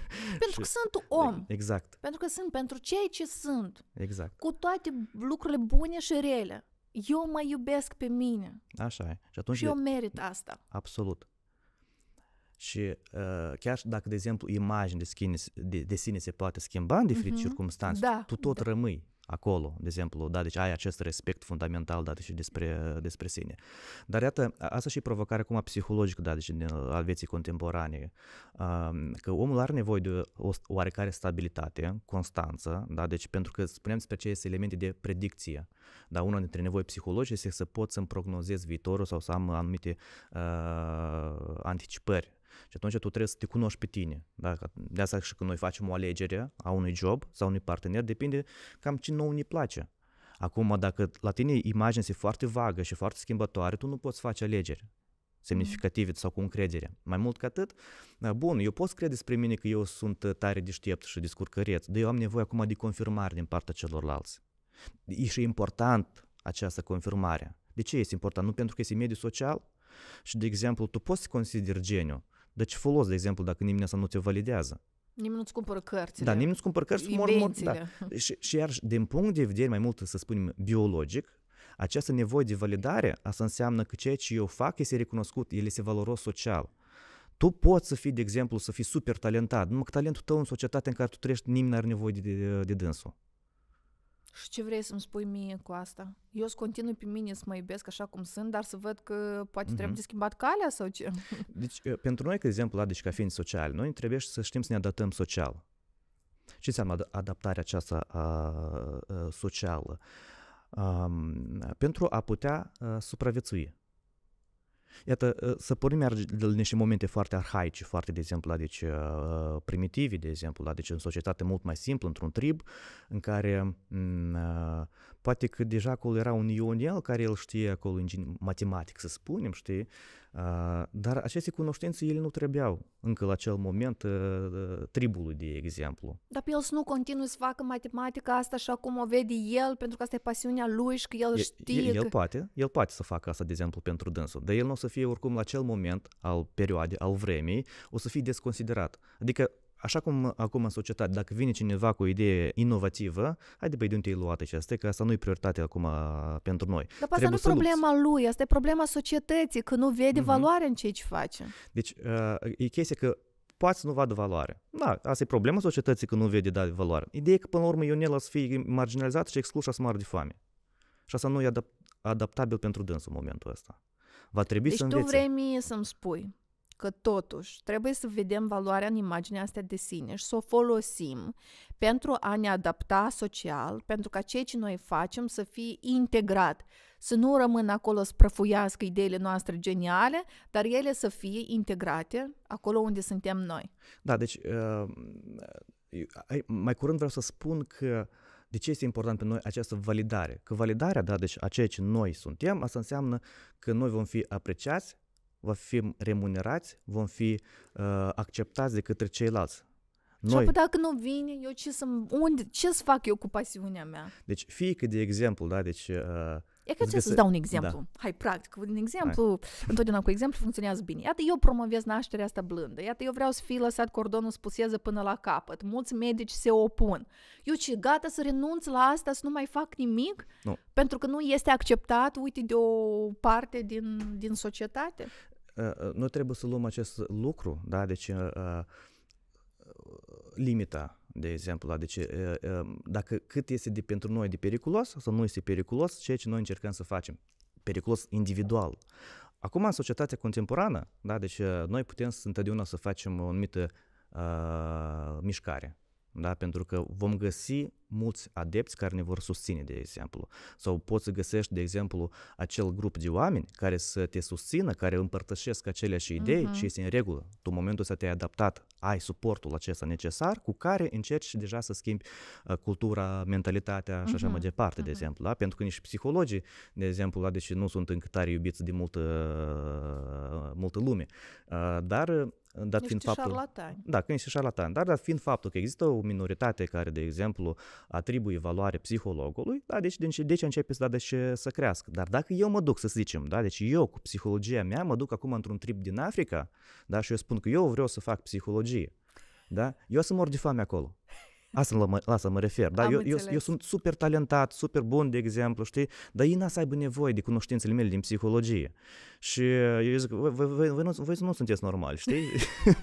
pentru că sunt om. Exact. Pentru că sunt pentru cei ce sunt. Exact. Cu toate lucrurile bune și rele. Eu mă iubesc pe mine. Așa e. Și, atunci și eu merit asta. Absolut. Și uh, chiar dacă, de exemplu, imagine de, schine, de, de sine se poate schimba în diferite uh-huh. circunstanțe, da, tu tot da. rămâi acolo, de exemplu, da, deci ai acest respect fundamental, da, deci despre, despre sine. Dar iată, asta și provocarea acum psihologică, da, deci a vieții contemporane, că omul are nevoie de o oarecare stabilitate, constanță, da, deci pentru că spuneam despre este elemente de predicție, da, una dintre nevoi psihologice este să pot să-mi prognozez viitorul sau să am anumite uh, anticipări și atunci tu trebuie să te cunoști pe tine. Da? De asta și când noi facem o alegere a unui job sau unui partener, depinde cam ce nou ne place. Acum, dacă la tine imaginea este foarte vagă și foarte schimbătoare, tu nu poți face alegeri semnificative sau cu încredere. Mai mult ca atât, bun, eu pot crede despre mine că eu sunt tare deștept și discurcăreț, dar eu am nevoie acum de confirmare din partea celorlalți. E și important această confirmare. De ce este important? Nu pentru că este mediu social și, de exemplu, tu poți să consideri geniu, dar deci ce folos, de exemplu, dacă nimeni asta nu te validează? Nimeni nu-ți cumpără cărțile. Da, nimeni nu-ți cumpără cărți, mor, mor, da. și, și iar, din punct de vedere mai mult, să spunem, biologic, această nevoie de validare, asta înseamnă că ceea ce eu fac este recunoscut, el este valoros social. Tu poți să fii, de exemplu, să fii super talentat, numai că talentul tău în societatea în care tu trăiești, nimeni nu are nevoie de, de, de dânsul. Și ce vrei să-mi spui mie cu asta? Eu să continui pe mine să mă iubesc așa cum sunt, dar să văd că poate uh-huh. trebuie de schimbat calea sau ce? Deci, uh, pentru noi, de exemplu, deci ca fiind social, noi trebuie să știm să ne adaptăm social. Ce înseamnă adaptarea aceasta a, uh, a, uh, socială? A, um, pentru a putea a, supraviețui. Iată, ă, pornim iar de niște momente foarte arhaice, foarte, de exemplu, adică deci, primitive, de exemplu, adică în societate mult mai simplă, într-un trib, în care mm, ă, Poate că deja acolo era un Ionel care el știe acolo în matematic, să spunem, știi, dar aceste cunoștințe ele nu trebuiau încă la acel moment tribului, de exemplu. Dar pe el să nu continui să facă matematica asta așa cum o vede el, pentru că asta e pasiunea lui și că el știe. El, el, poate, el poate să facă asta, de exemplu, pentru dânsul, dar el nu o să fie oricum la acel moment al perioadei, al vremii, o să fie desconsiderat. Adică Așa cum acum în societate, dacă vine cineva cu o idee inovativă, haide pe de unde e și asta, că asta nu e prioritate acum uh, pentru noi. Dar asta nu e problema lupți. lui, asta e problema societății, că nu vede mm-hmm. valoare în ceea ce face. Deci uh, e chestia că poate să nu vadă valoare. Da, asta e problema societății că nu vede da, valoare. Ideea e că până la urmă Ionel o să fie marginalizat și exclus și de foame. Și asta nu e adaptabil pentru dânsul în momentul ăsta. Va trebui deci să învețe. Deci tu vrei mie să-mi spui că totuși trebuie să vedem valoarea în imaginea asta de sine și să o folosim pentru a ne adapta social, pentru ca ceea ce noi facem să fie integrat, să nu rămână acolo să prăfuiască ideile noastre geniale, dar ele să fie integrate acolo unde suntem noi. Da, deci uh, mai curând vreau să spun că de ce este important pentru noi această validare? Că validarea, da, deci a ceea ce noi suntem, asta înseamnă că noi vom fi apreciați va fi remunerați, vom fi uh, acceptați de către ceilalți. Noi. Și apoi dacă nu vine, eu ce să, unde, ce să fac eu cu pasiunea mea? Deci fie că de exemplu, da, deci... Uh, e ca ce să-ți dau un exemplu. Da. Hai, practic, un exemplu, Hai. întotdeauna cu exemplu funcționează bine. Iată, eu promovez nașterea asta blândă. Iată, eu vreau să fie lăsat cordonul spuseză până la capăt. Mulți medici se opun. Eu ce, gata să renunț la asta, să nu mai fac nimic? Nu. Pentru că nu este acceptat, uite, de o parte din, din societate? Uh, uh, noi trebuie să luăm acest lucru, da, deci uh, limita, de exemplu, da? deci dacă cât este de pentru noi de periculos sau nu este periculos ceea ce noi încercăm să facem, periculos individual. Acum, în societatea contemporană, da, deci noi putem să întotdeauna să facem o anumită uh, mișcare, da? Pentru că vom găsi mulți adepți care ne vor susține, de exemplu. Sau poți să găsești, de exemplu, acel grup de oameni care să te susțină, care împărtășesc aceleași idei uh-huh. și este în regulă. Tu în momentul să te-ai adaptat, ai suportul acesta necesar cu care încerci deja să schimbi uh, cultura, mentalitatea și uh-huh. așa mhm. mai departe, uh-huh. de mhm. exemplu. Da? Pentru că nici psihologii, de exemplu, da, deși nu sunt încă tare iubiți de multă, uh, multă lume. Uh, dar dat niște fiind faptul, Șarlatan. Da, că ești șarlatan. Dar dat fiind faptul că există o minoritate care, de exemplu, atribuie valoare psihologului, da, deci, deci, deci începe să, da, deci, să crească. Dar dacă eu mă duc, să zicem, da, deci eu cu psihologia mea mă duc acum într-un trip din Africa, da, și eu spun că eu vreau să fac psihologie, da, eu o să mor de foame acolo. Asta mă, la asta mă refer. Da? eu, eu, eu sunt super talentat, super bun, de exemplu, știi? Dar ei n să aibă nevoie de cunoștințele mele din psihologie. Și eu zic, voi, voi, voi, voi, nu, voi nu sunteți normali, știi?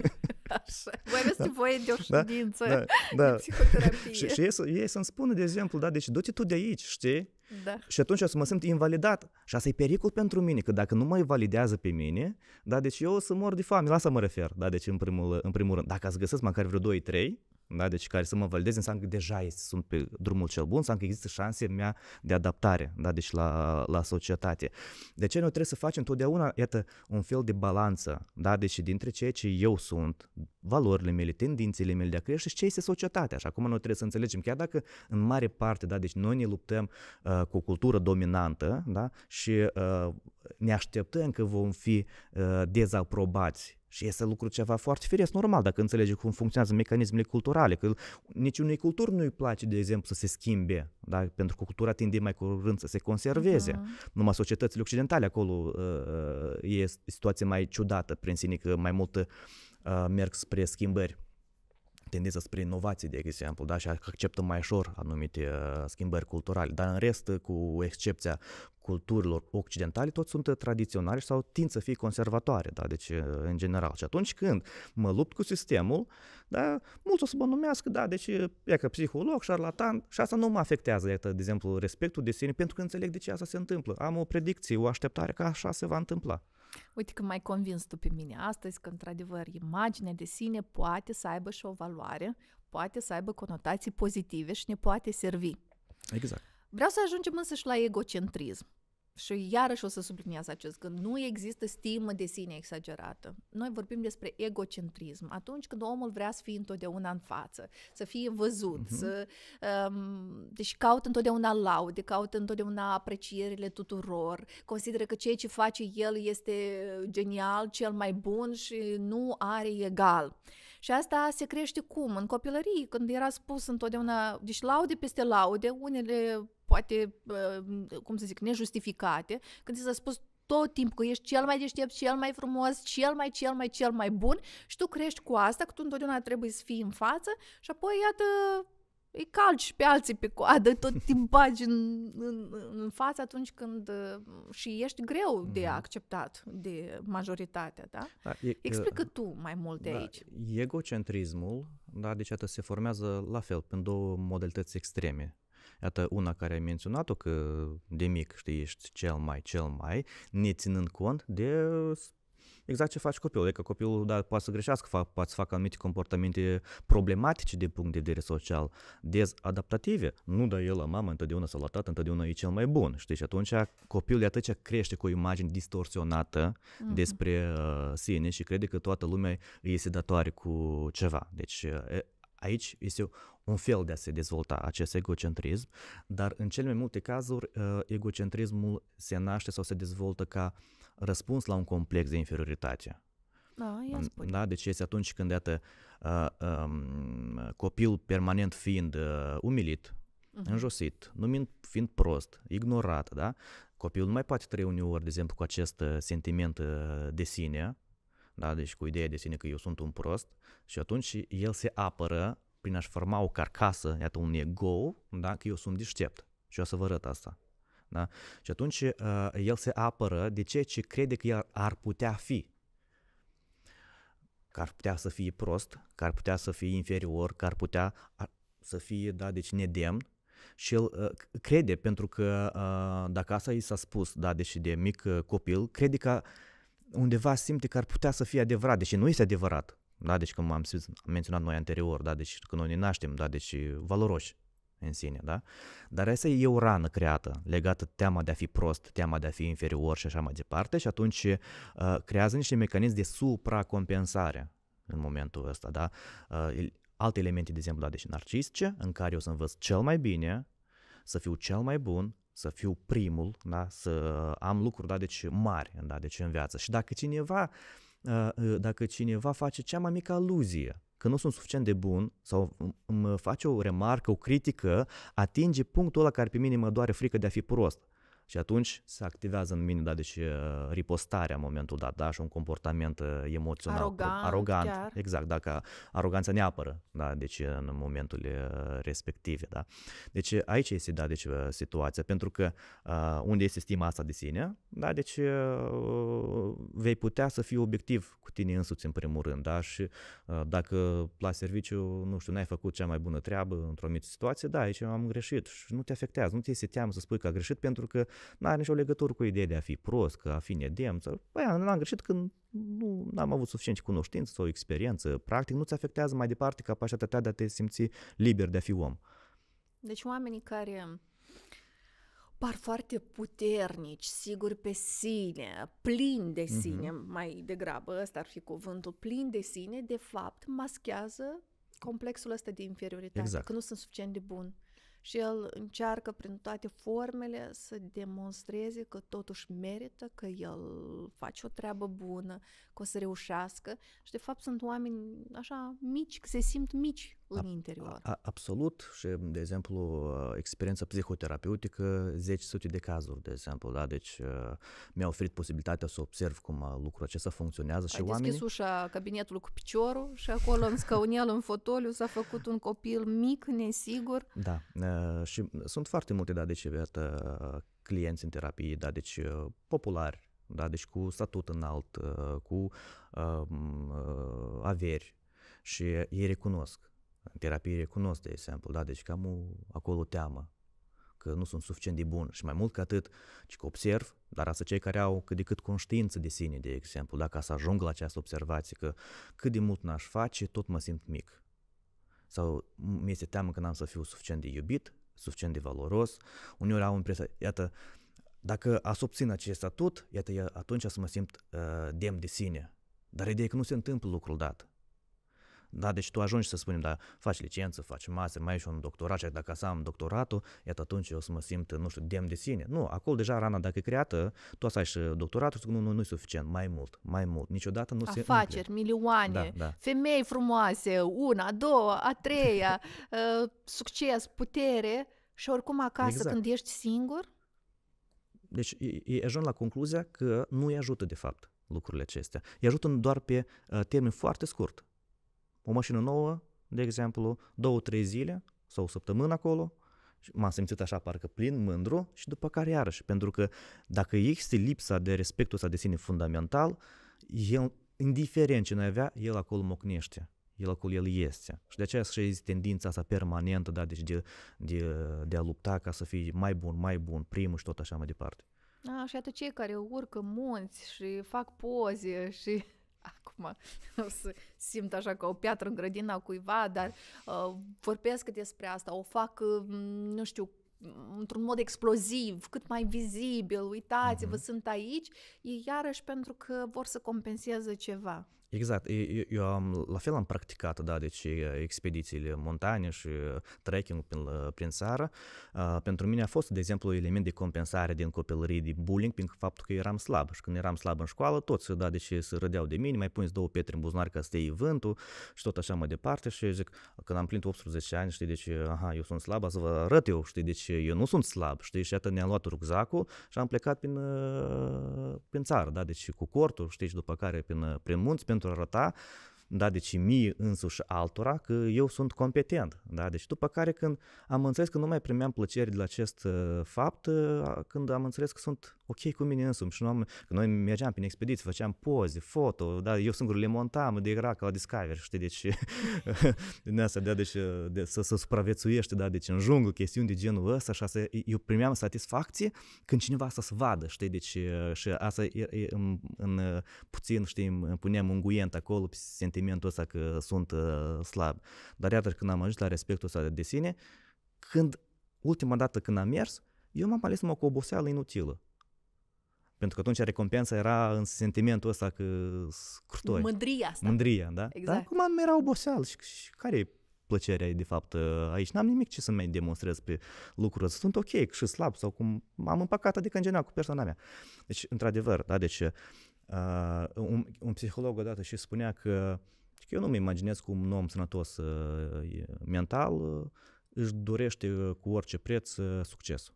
Așa. Voi aveți da. nevoie de o da. ședință da, da, da. de psihoterapie. și, și ei, ei să-mi spună, de exemplu, da, deci du-te tu de aici, știi? Da. Și atunci o să mă simt invalidat. Și asta e pericol pentru mine, că dacă nu mă validează pe mine, da, deci eu o să mor de foame, la asta mă refer, da, deci în primul, în primul rând. Dacă ați găsit măcar vreo 2-3, da? deci care să mă valideze înseamnă că deja este, sunt pe drumul cel bun, înseamnă că există șanse mea de adaptare da? deci la, la societate. De ce noi trebuie să facem întotdeauna, iată, un fel de balanță, da? deci dintre ceea ce eu sunt, valorile mele, tendințele mele de a crește și ce este societatea. Așa acum noi trebuie să înțelegem, chiar dacă în mare parte, da, deci noi ne luptăm uh, cu o cultură dominantă da? și uh, ne așteptăm că vom fi uh, dezaprobați și este lucru ceva foarte firesc, normal, dacă înțelege cum funcționează mecanismele culturale, că niciunei culturi nu-i place, de exemplu, să se schimbe, da? pentru că cultura tinde mai curând să se conserveze. Uh-huh. Numai societățile occidentale acolo uh, uh e situație mai ciudată prin sine, că mai mult uh, merg spre schimbări tendință spre inovații, de exemplu, da? și acceptă mai ușor anumite uh, schimbări culturale. Dar în rest, uh, cu excepția culturilor occidentale, toți sunt uh, tradiționale sau tind să fie conservatoare, da? deci în general. Și atunci când mă lupt cu sistemul, da, mulți o să mă numească, da, deci e că psiholog, șarlatan, și asta nu mă afectează, de exemplu, respectul de sine, pentru că înțeleg de ce asta se întâmplă. Am o predicție, o așteptare că așa se va întâmpla. Uite că m-ai convins tu pe mine astăzi că, într-adevăr, imaginea de sine poate să aibă și o valoare, poate să aibă conotații pozitive și ne poate servi. Exact. Vreau să ajungem însă și la egocentrism și iarăși o să subliniez acest gând, nu există stimă de sine exagerată. Noi vorbim despre egocentrism. Atunci când omul vrea să fie întotdeauna în față, să fie văzut, uh-huh. să, um, deci caută întotdeauna laude, caută întotdeauna aprecierile tuturor, consideră că ceea ce face el este genial, cel mai bun și nu are egal. Și asta se crește cum? În copilărie, când era spus întotdeauna, deci laude peste laude, unele poate, uh, cum să zic, nejustificate, când ți s-a spus tot timpul că ești cel mai deștept, cel mai frumos, cel mai, cel mai, cel mai bun și tu crești cu asta, că tu întotdeauna trebuie să fii în față și apoi, iată, îi calci pe alții pe coadă, tot te bagi în, în, în față atunci când uh, și ești greu de mhm. acceptat de majoritatea, da? da e, Explică tu mai mult de da, aici. Egocentrismul, da, deci atât se formează la fel, în două modalități extreme. Iată una care ai menționat-o că de mic, știi, ești cel mai, cel mai, ne ținând cont de exact ce faci copilul. Adică copilul, da, poate să greșească, fa- poate să facă anumite comportamente problematice din punct de vedere social, dezadaptative. Nu da el la mamă întotdeauna sau la tată, întotdeauna e cel mai bun, știi? Și atunci copilul atât crește cu o imagine distorsionată uh-huh. despre uh, sine și crede că toată lumea îi este datoare cu ceva. Deci uh, Aici este un fel de a se dezvolta acest egocentrism, dar în cele mai multe cazuri uh, egocentrismul se naște sau se dezvoltă ca răspuns la un complex de inferioritate. Da, Da, deci este atunci când, iată, uh, um, copil permanent fiind uh, umilit, uh-huh. înjosit, numind fiind prost, ignorat, da? Copilul nu mai poate trăi uneori, de exemplu, cu acest uh, sentiment uh, de sine, da? deci cu ideea de sine că eu sunt un prost și atunci el se apără prin a-și forma o carcasă, iată un ego, da? că eu sunt deștept și o să vă arăt asta. Da? Și atunci uh, el se apără de ceea ce crede că el ar putea fi. Că ar putea să fie prost, că ar putea să fie inferior, că ar putea să fie, da, deci nedemn. Și el uh, crede, pentru că uh, dacă asta i s-a spus, da, deci de mic uh, copil, crede că uh, undeva simte că ar putea să fie adevărat, deși nu este adevărat. Da, deci cum am menționat noi anterior, da, deci când noi ne naștem, da, deci valoroși în sine, da? Dar asta e o rană creată, legată teama de a fi prost, teama de a fi inferior și așa mai departe și atunci uh, creează niște mecanism de supracompensare în momentul ăsta, da? Uh, alte elemente, de exemplu, da, deci narcisice, în care eu să învăț cel mai bine, să fiu cel mai bun, să fiu primul, da? să am lucruri da? deci mari da? deci în viață. Și dacă cineva, ă, ă, dacă cineva face cea mai mică aluzie că nu sunt suficient de bun sau îmi face o remarcă, o critică, atinge punctul ăla care pe mine mă doare frică de a fi prost. Și atunci se activează în mine, da, deci uh, ripostarea în momentul dat, da, și un comportament uh, emoțional. Arogant, arogant chiar. exact, da, ca aroganța ne da, deci în momentul uh, respective, da. Deci aici este, da, deci situația, pentru că uh, unde este stima asta de sine, da, deci uh, vei putea să fii obiectiv cu tine însuți în primul rând, da, și uh, dacă la serviciu, nu știu, n-ai făcut cea mai bună treabă într-o anumită situație, da, aici am greșit și nu te afectează, nu te este teamă să spui că a greșit pentru că nu are nicio legătură cu ideea de a fi prost, că a fi nedemn. Sau... Băi, am greșit când nu am avut suficient cunoștințe sau experiență. Practic, nu-ți afectează mai departe capacitatea ta de a te simți liber de a fi om. Deci oamenii care par foarte puternici, siguri pe sine, plini de mhm. sine, uh-huh. mai degrabă, ăsta ar fi cuvântul, plini de sine, de fapt, maschează complexul ăsta de inferioritate, exact. că nu sunt suficient de bun și el încearcă prin toate formele să demonstreze că totuși merită, că el face o treabă bună, că o să reușească și de fapt sunt oameni așa mici, că se simt mici în interior. A, absolut și, de exemplu, experiența psihoterapeutică, zeci sute de cazuri, de exemplu, da? deci uh, mi-a oferit posibilitatea să observ cum uh, lucrul acesta funcționează Ai și oamenii. A deschis ușa cabinetului cu piciorul și acolo în scaunel, în fotoliu, s-a făcut un copil mic, nesigur. Da, uh, și sunt foarte multe, da, deci, iată, clienți în terapie, da, deci populari, da, deci cu statut înalt, cu uh, averi și ei recunosc în terapie recunosc, de exemplu, da, deci cam o, acolo teamă că nu sunt suficient de bun și mai mult ca atât, ci că observ, dar asta cei care au cât de cât conștiință de sine, de exemplu, dacă să ajung la această observație că cât de mult n-aș face, tot mă simt mic. Sau mi este teamă că n-am să fiu suficient de iubit, suficient de valoros, uneori au impresia, iată, dacă a obține acest statut, iată, atunci să mă simt uh, demn de sine. Dar ideea e că nu se întâmplă lucrul dat. Da, deci tu ajungi să spunem, da, faci licență, faci master, mai ești un doctorat și dacă să am doctoratul, iată atunci eu să mă simt, nu știu, demn de sine. Nu, acolo deja rana dacă e creată, tu să ai și doctoratul, nu, nu, nu e suficient, mai mult, mai mult. Niciodată nu Afaceri, se Afaceri, milioane, da, da. femei frumoase, una, a doua, a treia, ă, succes, putere și oricum acasă exact. când ești singur, deci e ajuns la concluzia că nu îi ajută de fapt lucrurile acestea. Îi ajută doar pe uh, termen foarte scurt o mașină nouă, de exemplu, două, trei zile sau o săptămână acolo, m-am simțit așa parcă plin, mândru și după care iarăși, pentru că dacă există lipsa de respectul ăsta de sine fundamental, el, indiferent ce noi avea, el acolo mocnește el acolo el este. Și de aceea și este tendința asta permanentă, da, deci de, de, de a lupta ca să fii mai bun, mai bun, primul și tot așa mai departe. A, și atât cei care urcă munți și fac poze și acum o să simt așa ca o piatră în grădina cuiva, dar uh, vorbesc despre asta, o fac, uh, nu știu, într-un mod exploziv, cât mai vizibil, uitați-vă, uh-huh. sunt aici, e iarăși pentru că vor să compenseze ceva. Exact, eu am, la fel am practicat, da, deci expedițiile montane și uh, trekking prin, uh, prin țară. Uh, pentru mine a fost, de exemplu, element de compensare din copilărie de bullying, pentru faptul că eram slab și când eram slab în școală, toți, da, deci se râdeau de mine, mai puneți două pietre în buzunar ca să te iei vântul și tot așa mai departe și zic, când am plinit 18 ani, știi, deci, uh, aha, eu sunt slab, să vă arăt eu, știi, deci eu nu sunt slab, știi, și atât ne-am luat rucsacul și am plecat prin, prin țară, da, deci cu cortul, știi, și după care prin, prin munți, pentru τον ρωτά, da, deci mie însuși altora că eu sunt competent, da, deci după care când am înțeles că nu mai primeam plăceri de la acest uh, fapt, uh, când am înțeles că sunt ok cu mine însumi și nu am, că noi mergeam prin expediții, făceam poze, foto, da, eu singur le montam, de era ca la Discovery, știi, deci din asta, da, deci uh, de, să, să supraviețuiești, da, deci în junglă, chestiuni de genul ăsta și asta, eu primeam satisfacție când cineva să se vadă, știi, deci și asta în, în puțin, știi, îmi puneam unguent acolo, se sentimentul ăsta că sunt uh, slab. Dar iată când am ajuns la respectul ăsta de sine, când ultima dată când am mers, eu m-am ales mă cu oboseală inutilă. Pentru că atunci recompensa era în sentimentul ăsta că scurtoi. Mândria asta. Mândria, da? Exact. Dar acum era oboseală și, și care e plăcerea de fapt ă, aici. N-am nimic ce să mai demonstrez pe lucrul ăsta. Sunt ok și slab sau cum am împăcat, adică în general cu persoana mea. Deci, într-adevăr, da, deci Uh, un, un psiholog odată și spunea că eu nu-mi imaginez cum un om sănătos uh, mental uh, își dorește uh, cu orice preț uh, succesul.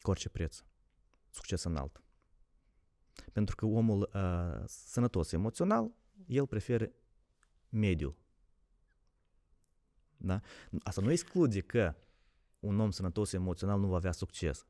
Cu orice preț. Succes înalt. Pentru că omul uh, sănătos emoțional, el preferă mediul. Da? Asta nu exclude că un om sănătos emoțional nu va avea succes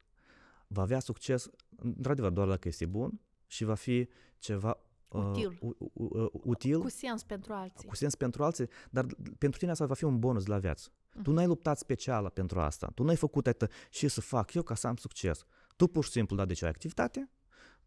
va avea succes, într-adevăr, doar dacă este bun și va fi ceva uh, util. Uh, util. Cu sens pentru alții. Cu sens pentru alții, dar pentru tine asta va fi un bonus la viață. Uh-huh. Tu mhm. n-ai luptat specială pentru asta. Tu n-ai făcut atât și să fac eu ca să am succes. Tu pur și simplu, da, de deci ce ai activitate,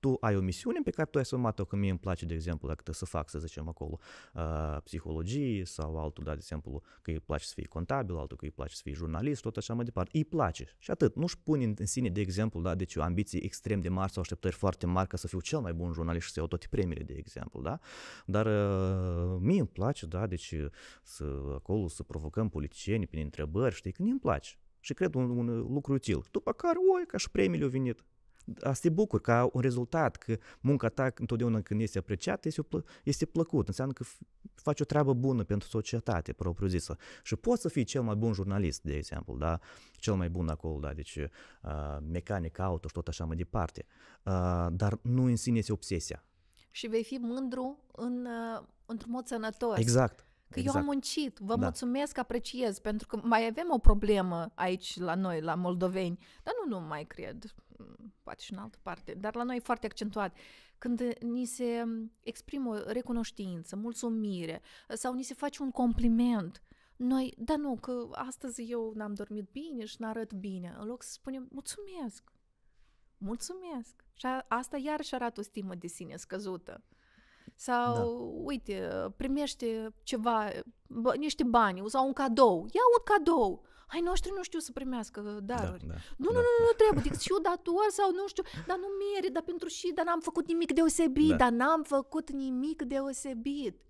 tu ai o misiune pe care tu ai asumat-o, că mie îmi place, de exemplu, dacă să fac, să zicem acolo, ă, psihologie sau altul, da, de exemplu, că îi place să fie contabil, altul că îi place să fie jurnalist, tot așa mai departe. Îi place și atât. Nu-și pune în sine, de exemplu, da, deci ambiții extrem de mari sau așteptări foarte mari ca să fiu cel mai bun jurnalist și să iau toate premiile, de exemplu, da? Dar uh, mie îmi place, da, deci să, acolo să provocăm politicieni prin întrebări, știi, că mie îmi place și cred un, un lucru util. După care, oi, ca și premiile au venit să te bucur, ca un rezultat, că munca ta întotdeauna când este apreciată, este, plă- este plăcut. Înseamnă că faci o treabă bună pentru societate, propriu zisă. Și poți să fii cel mai bun jurnalist, de exemplu, da? Cel mai bun acolo, da? Deci uh, mecanic, auto și tot așa mai departe. Uh, dar nu în sine este obsesia. Și vei fi mândru în, uh, într-un mod sănătos. Exact. Că exact. eu am exact. muncit, vă da. mulțumesc, apreciez, pentru că mai avem o problemă aici la noi, la moldoveni, dar nu numai, cred poate și în altă parte, dar la noi e foarte accentuat, când ni se exprimă recunoștință, mulțumire sau ni se face un compliment, noi, da nu, că astăzi eu n-am dormit bine și n-arăt bine, în loc să spunem mulțumesc, mulțumesc. Și a, asta iarăși arată o stimă de sine scăzută. Sau, da. uite, primește ceva, bă, niște bani sau un cadou. Ia un cadou ai noștri nu știu să primească daruri. Da, da, nu, da. nu, nu, nu da. trebuie, Dic și eu dator sau nu știu, dar nu merit. dar pentru și, dar n-am făcut nimic deosebit, da. dar n-am făcut nimic deosebit.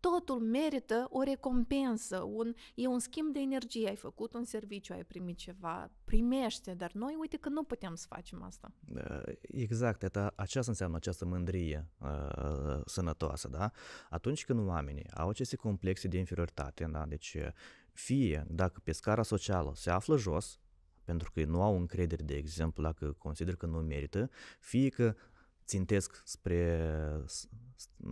Totul merită o recompensă, un, e un schimb de energie, ai făcut un serviciu, ai primit ceva, primește, dar noi uite că nu putem să facem asta. Da, exact, это, aceasta înseamnă această mândrie uh, sănătoasă, da? Atunci când oamenii au aceste complexe de inferioritate, da? Deci fie dacă pe scara socială se află jos, pentru că nu au încredere, de exemplu, dacă consider că nu merită, fie că țintesc spre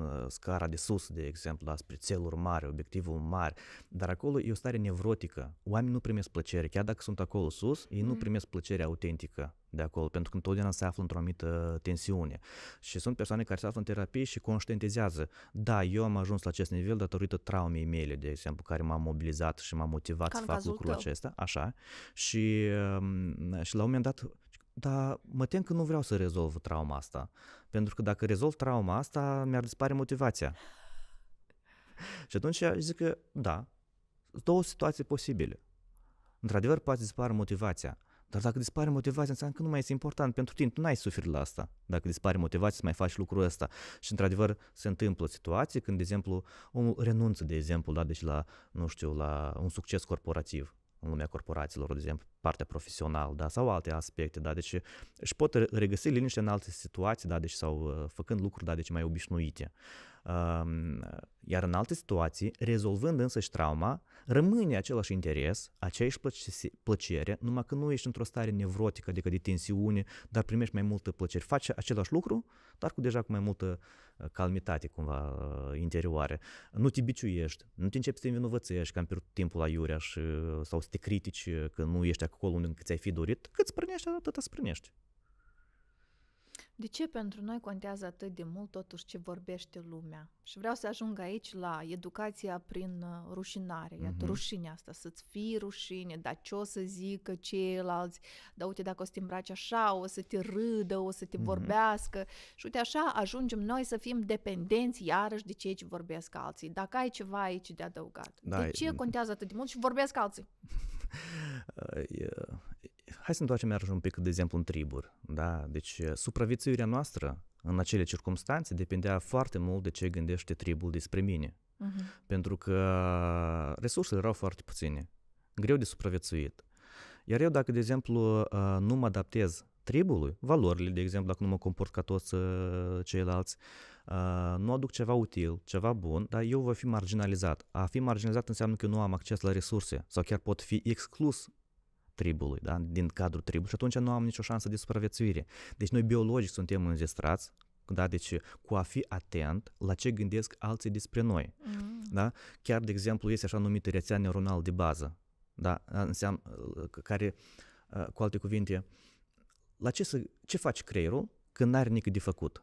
ă, scara de sus, de exemplu, da, spre țeluri mari, obiectivul mare dar acolo e o stare nevrotică. Oamenii nu primesc plăcere, chiar dacă sunt acolo sus, ei nu mm. primesc plăcere autentică de acolo, pentru că întotdeauna se află într-o anumită tensiune. Și sunt persoane care se află în terapie și conștientizează, da, eu am ajuns la acest nivel datorită traumei mele, de exemplu, care m-a mobilizat și m-a motivat Cam să fac lucrul tău. acesta, așa, și, ă, și la un moment dat dar mă tem că nu vreau să rezolv trauma asta. Pentru că dacă rezolv trauma asta, mi-ar dispare motivația. Și atunci zic că, da, două situații posibile. Într-adevăr, poate dispare motivația. Dar dacă dispare motivația, înseamnă că nu mai este important pentru tine, tu n-ai suferit la asta. Dacă dispare motivația, să mai faci lucrul ăsta. Și într-adevăr se întâmplă situații când, de exemplu, omul renunță, de exemplu, da, deci la, nu știu, la un succes corporativ în lumea corporațiilor, de exemplu, partea profesională, da, sau alte aspecte, da, deci își pot regăsi liniște în alte situații, da, deci sau uh, făcând lucruri, da, deci mai obișnuite. Uh, iar în alte situații, rezolvând însăși trauma, rămâne același interes, aceeași plăcere, numai că nu ești într-o stare nevrotică, adică de tensiune, dar primești mai multă plăcere. Faci același lucru, dar cu deja cu mai multă uh, calmitate cumva uh, interioare. Nu te biciuiești, nu te începi să te învinovățești că am pierdut timpul la iurea și, uh, sau să te critici că nu ești acolo unde ți-ai fi dorit, cât sprânești, atât sprânești. De ce pentru noi contează atât de mult totuși ce vorbește lumea? Și vreau să ajung aici la educația prin uh, rușinare. Iată, mm-hmm. rușinea asta, să-ți fii rușine, dar ce o să zică ceilalți, da uite dacă o să te îmbraci așa, o să te râdă, o să te mm-hmm. vorbească. Și uite așa ajungem noi să fim dependenți iarăși de cei ce vorbesc alții. Dacă ai ceva aici de adăugat, da, de ce contează atât de mult și vorbesc alții? uh, yeah hai să întoarcem iarăși un pic, de exemplu, în triburi. Da? Deci eh, supraviețuirea noastră în acele circunstanțe depindea foarte mult de ce gândește tribul despre mine. Uh-huh. Pentru că resursele erau foarte puține, greu de supraviețuit. Iar eu dacă, de exemplu, eh, nu mă adaptez tribului, valorile, de exemplu, dacă nu mă comport ca toți eh, ceilalți, nu aduc ceva util, ceva bun, dar eu voi fi marginalizat. A fi marginalizat înseamnă că eu nu am acces la resurse sau chiar pot fi exclus tribului, da? din cadrul tribului și atunci nu am nicio șansă de supraviețuire. Deci noi biologic suntem înzestrați, da? deci cu a fi atent la ce gândesc alții despre noi. Mm. Da? Chiar, de exemplu, este așa numită rețea neuronală de bază, da? da înseamnă, uh, care, uh, cu alte cuvinte, la ce, să, ce faci creierul când n-are nici de făcut?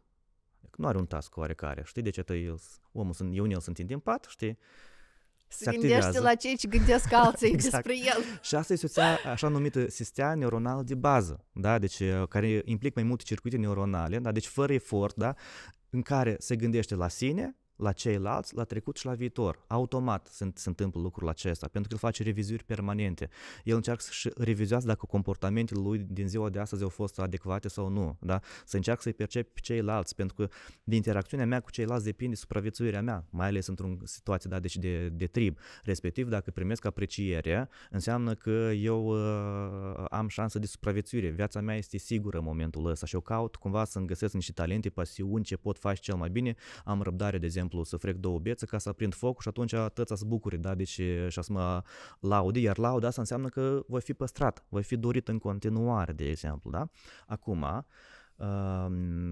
Nu are un task oarecare, știi de ce tăi omul, eu el sunt în pat, știi, se gândește la cei ce gândesc alții exact. despre el. Și asta este o țea așa numită sistea neuronală de bază, da? deci, uh, care implică mai multe circuite neuronale, da? deci fără efort, da? în care se gândește la sine la ceilalți, la trecut și la viitor. Automat se, se întâmplă lucrul acesta, pentru că el face revizuiri permanente. El încearcă să-și revizuiască dacă comportamentele lui din ziua de astăzi au fost adecvate sau nu, da? Să încearcă să-i percepi pe ceilalți, pentru că de interacțiunea mea cu ceilalți depinde supraviețuirea mea, mai ales într-o situație da, deci de, de trib. Respectiv, dacă primesc apreciere, înseamnă că eu uh, am șansă de supraviețuire, viața mea este sigură în momentul ăsta și eu caut cumva să-mi găsesc niște talente, pasiuni, ce pot face cel mai bine, am răbdare, de zi exemplu, să frec două bețe ca să aprind focul și atunci tăța se bucuri, da, deci și să mă laude, iar lauda asta înseamnă că voi fi păstrat, voi fi dorit în continuare, de exemplu, da? Acum, um,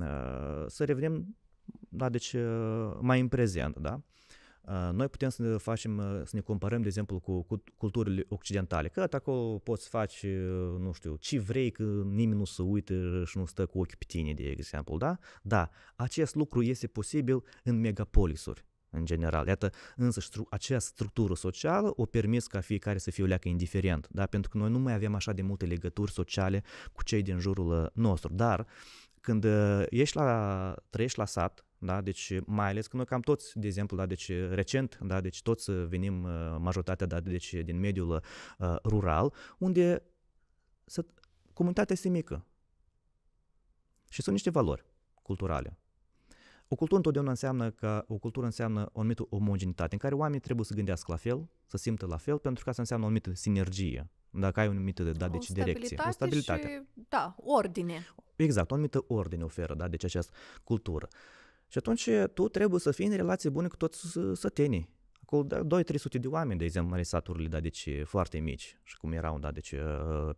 să revenim, da, deci mai în prezent, da? Noi putem să ne facem, ă, să ne comparăm, de exemplu, cu culturile occidentale, că acolo poți face, ă, nu știu, ce vrei, că nimeni nu se uită și nu stă cu ochii pe tine, de exemplu, da? Da, acest lucru este posibil în megapolisuri în general. Iată, însă stru- acea structură socială o permis ca fiecare să fie o leacă indiferent, da? pentru că noi nu mai avem așa de multe legături sociale cu cei din jurul ă, nostru. Dar când ești la, trăiești la sat da? deci mai ales că noi cam toți, de exemplu, da? deci recent, da? deci toți uh, venim uh, majoritatea da? deci din mediul uh, rural, unde să, comunitatea este mică și sunt niște valori culturale. O cultură întotdeauna înseamnă că o cultură înseamnă o anumită omogenitate, în care oamenii trebuie să gândească la fel, să simtă la fel, pentru că asta înseamnă o anumită sinergie, dacă ai da, o anumită da, deci o direcție, o stabilitate. Și, da, ordine. Exact, o anumită ordine oferă, da, deci această cultură. Uh, și atunci eh, tu trebuie să fii în relație bună, cu toți sătenii. Acolo 2-300 da, de oameni, de exemplu, în saturile, da, deci eh, foarte mici și cum erau, da, deci eh,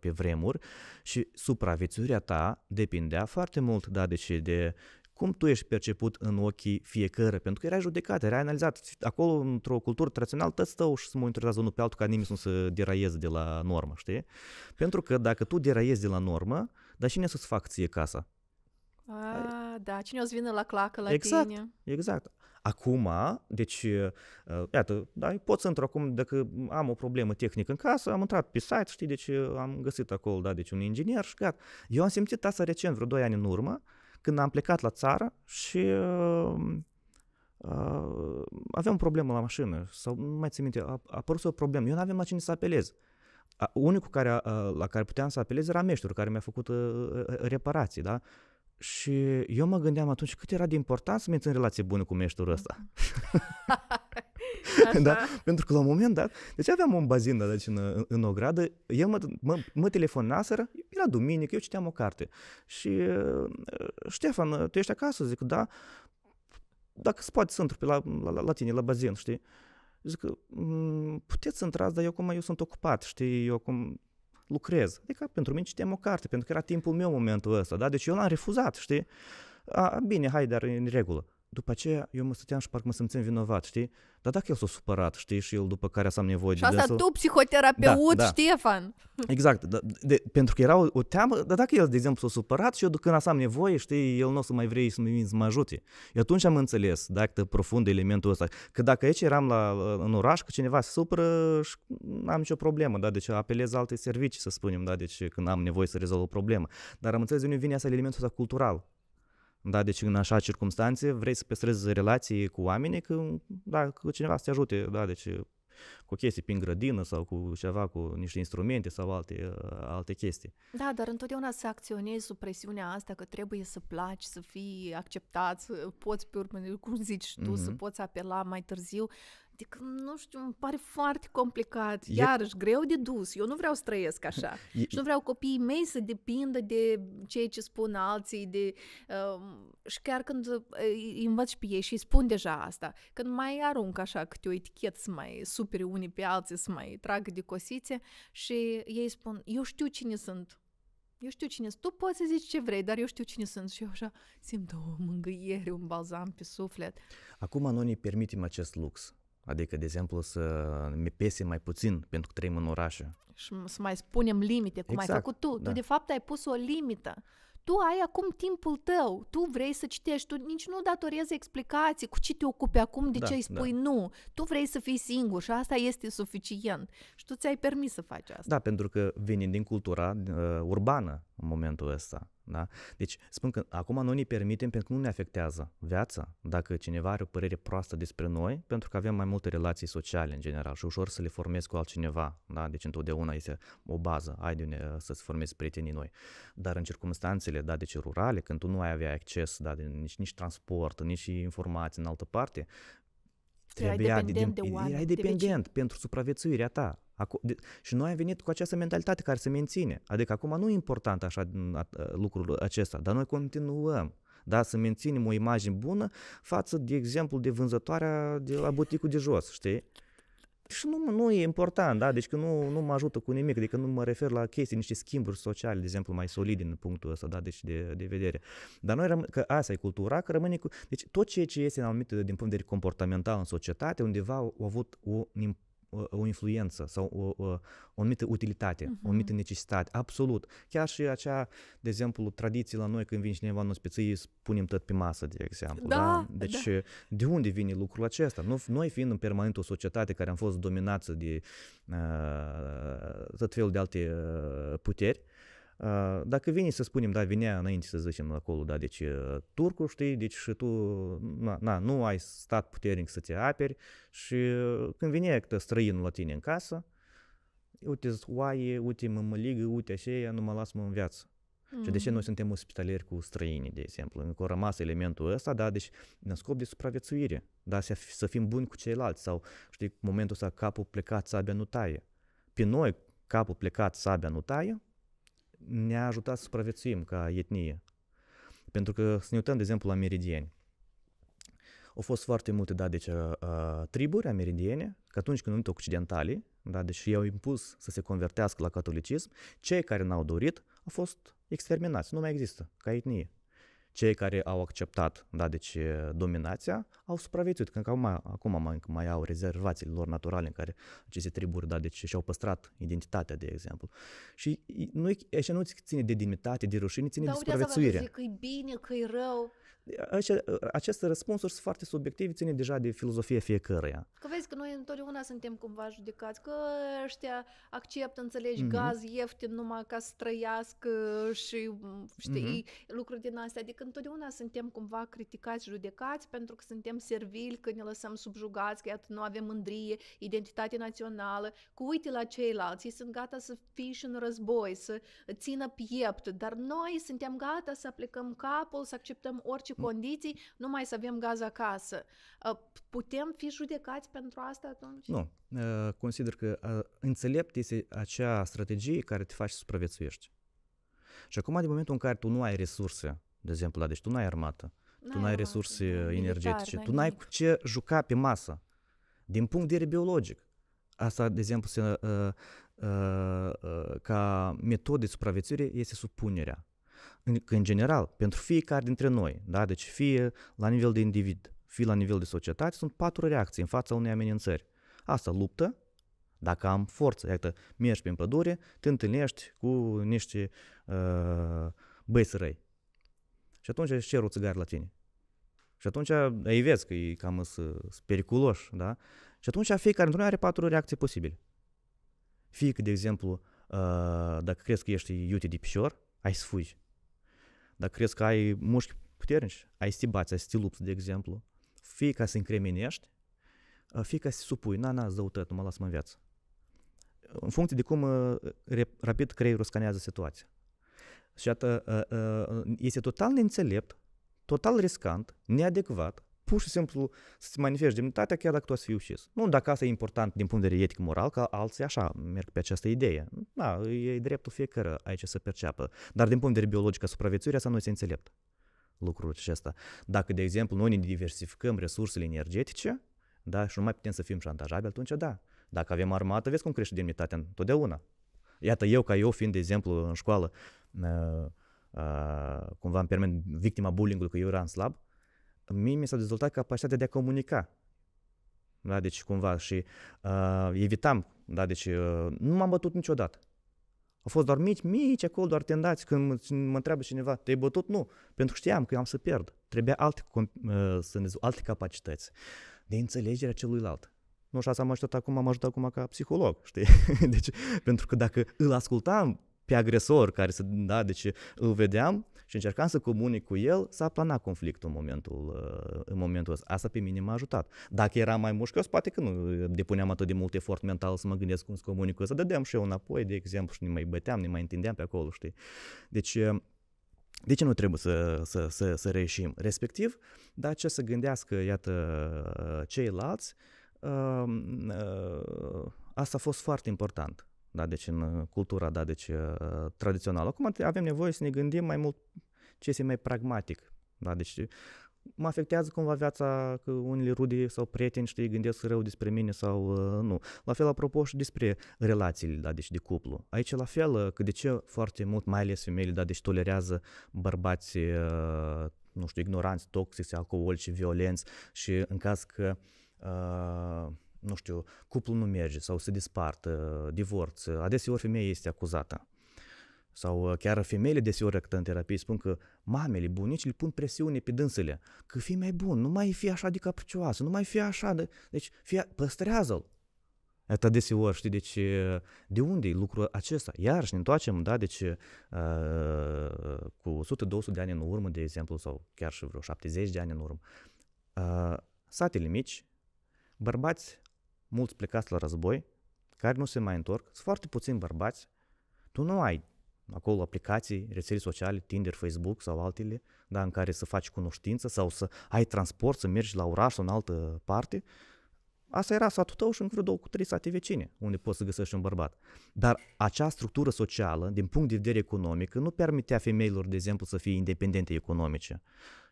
pe vremuri și supraviețuirea ta depindea foarte mult, da, deci de cum tu ești perceput în ochii fiecare, pentru că era judecat, era analizat. Acolo, într-o cultură tradițională, tot stau și se monitorizează unul pe altul ca nimeni să nu se deraieze de la normă, știi? Pentru că dacă tu deraiezi de la normă, dar cine să-ți fac ție casa? A, da, cine o să vină la clacă la exact, tine? Exact, Acum, deci, uh, iată, da, pot să intru acum, dacă am o problemă tehnică în casă, am intrat pe site, știi, deci uh, am găsit acolo, da, deci un inginer și gata. Eu am simțit asta recent, vreo 2 ani în urmă, când am plecat la țară și uh, uh, aveam o problemă la mașină, sau nu mai țin minte, a, a apărut o problemă, eu nu aveam la cine să apelez. unicul care, uh, la care puteam să apelez era meșterul care mi-a făcut reparații, da? Și eu mă gândeam atunci cât era de important să mențin relație bună cu meșterul ăsta. da? Pentru că la un moment dat, deci aveam un bazin da, deci în, în o gradă, el mă, mă, mă telefonaseră, era duminică, eu citeam o carte. Și uh, Ștefan, uh, tu ești acasă? Zic, da, dacă se poate să intru pe la, la, la tine, la bazin, știi? Zic, mm, puteți să intrați, dar eu cum eu sunt ocupat, știi, eu cum lucrez. Adică pentru mine citeam o carte, pentru că era timpul meu momentul ăsta, da? Deci eu l-am refuzat, știi? A, bine, hai, dar în regulă după aceea eu mă stăteam și parcă mă simțeam vinovat, știi? Dar dacă el s-a supărat, știi, și el după care să am nevoie și de asta dânsul... tu, psihoterapeut, da, da. Ștefan! Exact, da, de, pentru că era o, o teamă, dar dacă el, de exemplu, s-a supărat și eu când am nevoie, știi, el nu o să mai vrei să mă, să mă ajute. Eu atunci am înțeles, dacă profund elementul ăsta, că dacă aici eram la, în oraș, că cineva se supără și am nicio problemă, da, deci apelez alte servicii, să spunem, da, deci când am nevoie să rezolv o problemă. Dar am înțeles de unde vine asta elementul ăsta cultural, da, deci în așa circunstanțe vrei să păstrezi relații cu oamenii că, da, că cineva să te ajute, da, deci cu chestii prin grădină sau cu ceva, cu niște instrumente sau alte, alte chestii. Da, dar întotdeauna să acționezi sub presiunea asta că trebuie să placi, să fii acceptat, să poți pe urmă, cum zici tu, mm-hmm. să mhm. poți apela mai târziu. Adică, nu știu, îmi pare foarte complicat, e... greu de dus. Eu nu vreau să trăiesc așa. E... Și nu vreau copiii mei să depindă de ceea ce spun alții. De, um, și chiar când uh, îi învăț și pe ei și îi spun deja asta, când mai arunc așa câte o etichetă să mai superi unii pe alții, să mai tragă de cosițe și ei spun, eu știu cine sunt. Eu știu cine sunt. Tu poți să zici ce vrei, dar eu știu cine sunt. Și eu așa simt o mângâiere, un balzam pe suflet. Acum noi ne permitem acest lux Adică, de exemplu, să mi pese mai puțin pentru că trăim în oraș. Și să mai spunem limite, cum exact, ai făcut tu. Da. Tu, de fapt, ai pus o limită. Tu ai acum timpul tău, tu vrei să citești, tu nici nu datorezi explicații cu ce te ocupi acum, de da, ce îi spui da. nu. Tu vrei să fii singur și asta este suficient. Și tu ți-ai permis să faci asta. Da, pentru că venind din cultura uh, urbană în momentul ăsta. Da? Deci spun că acum noi ne permitem pentru că nu ne afectează viața dacă cineva are o părere proastă despre noi pentru că avem mai multe relații sociale în general și ușor să le formezi cu altcineva. Da? Deci întotdeauna este o bază, ai de une, uh, să-ți formezi prietenii noi. Dar în circunstanțele da, deci rurale, când tu nu ai avea acces, da, de nici, nici transport, nici informații în altă parte, Trebuia erai dependent de, de, de oameni. Erai dependent de pentru supraviețuirea ta. Acu- de, și noi am venit cu această mentalitate care se menține. Adică acum nu e important așa lucrul acesta, dar noi continuăm. Da, să menținem o imagine bună față, de exemplu, de vânzătoarea de la buticul de jos, știi? și nu, nu e important, da? Deci că nu, nu mă ajută cu nimic, adică nu mă refer la chestii, niște schimburi sociale, de exemplu, mai solide în punctul ăsta, da? Deci de, de vedere. Dar noi, răm- că asta e cultura, că rămâne cu... Deci tot ceea ce este în anumite, din punct de vedere comportamental în societate, undeva au avut un impact o influență sau o, o, o anumită utilitate, uh-huh. o anumită necesitate, absolut. Chiar și acea, de exemplu, tradiție la noi când vine cineva în ospiție, punem tot pe masă, de exemplu. Da, da? Deci da. de unde vine lucrul acesta? Nu, noi fiind în permanent o societate care am fost dominată de uh, tot felul de alte uh, puteri, uh, dacă vine să spunem, da, vinea înainte să zicem acolo, da, deci turcul, știi, deci și tu, na, na nu ai stat puternic să te aperi și când vine că străinul la tine în casă, uite oaie, uite mă, mă ligă, uite așa, nu mă las mă în viață. Mm. Și de ce noi suntem ospitalieri cu străinii, de exemplu? Încă a rămas elementul ăsta, da, deci în scop de supraviețuire, da, să, să fim buni cu ceilalți sau, știi, momentul ăsta capul plecat, sabia nu taie. Pe noi capul plecat, sabia nu taie, ne-a ajutat să supraviețuim ca etnie. Pentru că să ne uităm, de exemplu, la meridieni. Au fost foarte multe, da, deci, uh, triburi ameridiene, că atunci când numit occidentali, da, deci i-au impus să se convertească la catolicism, cei care n-au dorit au fost exterminați, nu mai există ca etnie cei care au acceptat, da, deci dominația, au supraviețuit, că acum, acum mai, mai au rezervațiile lor naturale în care aceste triburi, da, deci și-au păstrat identitatea, de exemplu. Și nu, așa nu ține de dimitate, de rușine, ține da, de supraviețuire. Dar că e bine, că e rău. Ă, aceste răspunsuri sunt foarte subiective, ține deja de filozofie fiecăruia. Că vezi că noi întotdeauna suntem cumva judecați, că ăștia acceptă, înțelegi, mm-hmm. gaz ieftin numai ca să trăiască și mm, știi, mm-hmm. lucruri din astea. Adică întotdeauna suntem cumva criticați, judecați pentru că suntem servili, că ne lăsăm subjugați, că iată, nu avem mândrie, identitate națională, Cu uite la ceilalți, ei sunt gata să fie și în război, să țină piept, dar noi suntem gata să aplicăm capul, să acceptăm orice Mm-hmm. condiții, numai să avem gaz acasă. Uh, putem fi judecați pentru asta atunci? Nu. Uh, consider că uh, înțelept este acea strategie care te face să supraviețuiești. Și acum, din momentul în care tu nu ai resurse, de exemplu, da, deci tu nu ai armată, n-ai tu nu ai resurse militar, energetice, n-ai tu nu ai cu ce juca pe masă. Din punct de vedere biologic, asta, de exemplu, se, uh, uh, uh, ca metodă de supraviețuire este supunerea în general, pentru fiecare dintre noi, da? deci fie la nivel de individ, fie la nivel de societate, sunt patru reacții în fața unei amenințări. Asta, luptă, dacă am forță, iată, mergi prin pădure, te întâlnești cu niște uh, băieți răi. Și atunci își cer o țigară la tine. Și atunci ei vezi că e cam periculos, da? Și atunci fiecare dintre noi are patru reacții posibile. Fie că, de exemplu, uh, dacă crezi că ești iute de picior, ai să fugi. Dacă crezi că ai mușchi puternici, ai stibați, ai lupți de exemplu, fie ca să încremenești, fie ca să supui, na, na, zăutăt, nu mă mă în viață. În funcție de cum rapid creierul scanează situația. Și iată, este total neînțelept, total riscant, neadecvat pur și simplu să-ți manifesti demnitatea chiar dacă tu ai fi ucis. Nu dacă asta e important din punct de vedere etic-moral, că alții așa merg pe această idee. Da, e dreptul fiecare aici să perceapă. Dar din punct de vedere biologic a supraviețuirii, asta nu este înțelept lucrul acesta. Dacă, de exemplu, noi ne diversificăm resursele energetice, da, și nu mai putem să fim șantajabili, atunci da. Dacă avem armată, vezi cum crește demnitatea întotdeauna. Iată, eu ca eu fiind, de exemplu, în școală, uh, uh, cumva îmi permit victima bullying-ului că eu eram slab, mie mi s-a dezvoltat capacitatea de a comunica. Da, deci cumva și uh, evitam, da, deci uh, nu m-am bătut niciodată. Au fost doar mici, mici acolo, doar tendați. Când mă, mă întreabă cineva, te-ai bătut? Nu. Pentru că știam că eu am să pierd. Trebuia alte, uh, să ne zic, alte capacități de înțelegerea celuilalt. Nu, și asta am ajutat acum, am ajutat acum ca psiholog, știi? Deci, pentru că dacă îl ascultam pe agresor care să, da, deci îl vedeam și încercam să comunic cu el, s-a planat conflictul în momentul, uh, în momentul ăsta. Asta pe mine m-a ajutat. Dacă era mai mușchios, poate că nu uh, depuneam atât de mult efort mental să mă gândesc cum să comunic cu el, să dădeam și eu înapoi, de exemplu, și ne mai băteam, ne mai întindeam pe acolo, știi. Deci, uh, de ce nu trebuie să, să, să, să reieșim? Respectiv, dar ce să gândească, iată, ceilalți, asta a fost foarte important da, deci în uh, cultura da, deci, uh, tradițională. Acum avem nevoie să ne gândim mai mult ce este mai pragmatic. Da, deci mă afectează cumva viața că unele rude sau prieteni, știi, gândesc rău despre mine sau uh, nu. La fel, apropo, și despre relațiile, da, deci de cuplu. Aici, la fel, uh, că de ce foarte mult, mai ales femeile, da, deci tolerează bărbații, uh, nu știu, ignoranți, toxici, alcoolici, violenți și în caz că uh, nu știu, cuplul nu merge sau se dispart, divorț, adeseori femeia este acuzată. Sau uh, chiar femeile deseori în terapie spun că mamele, bunicile pun presiune pe dânsele, că fii mai bun, nu mai fi așa de capricioasă, nu mai fi așa de... Deci fie, păstrează-l. Asta deseori, știi, deci uh, de unde e lucrul acesta? Iar ne întoarcem, da, deci uh, cu 100-200 de ani în urmă, de exemplu, sau chiar și vreo 70 de ani în urmă, uh, satele mici, bărbați mulți plecați la război, care nu se mai întorc, sunt foarte puțini bărbați, tu nu ai acolo aplicații, rețele sociale, Tinder, Facebook sau altele, da, în care să faci cunoștință sau să ai transport, să mergi la oraș sau în altă parte, Asta era satul tău și în vreo două cu trei sate vecine, unde poți să găsești un bărbat. Dar acea structură socială, din punct de vedere economic, nu permitea femeilor, de exemplu, să fie independente economice.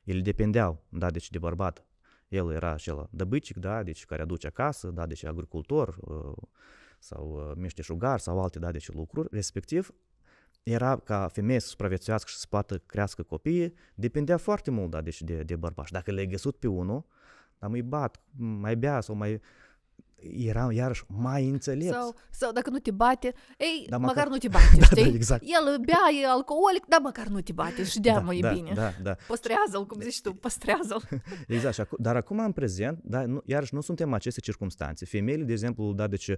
Ele dependeau, da, deci de bărbat el era acela dăbâcic, da, deci care aduce acasă, da, deci agricultor ă, sau ă, meșteșugar sau alte, da, deci lucruri, respectiv era ca femeie să supraviețuiască și să poată crească copiii, depindea foarte mult, da, deci de, de bărbați. Dacă le-ai găsit pe unul, dar mai bat, mai bea sau mai era iarăși mai înțelept. Sau, sau dacă nu te bate, ei, da, măcar, măcar nu te bate, da, da știi? Da, exact. El bea, e alcoolic, dar măcar nu te bate și de da, mai da, bine. Da, da. Păstrează-l, cum zici tu, păstrează-l. Exact, acu- dar acum în prezent, da, nu, iarăși nu suntem aceste circunstanțe. Femeile, de exemplu, da, deci uh,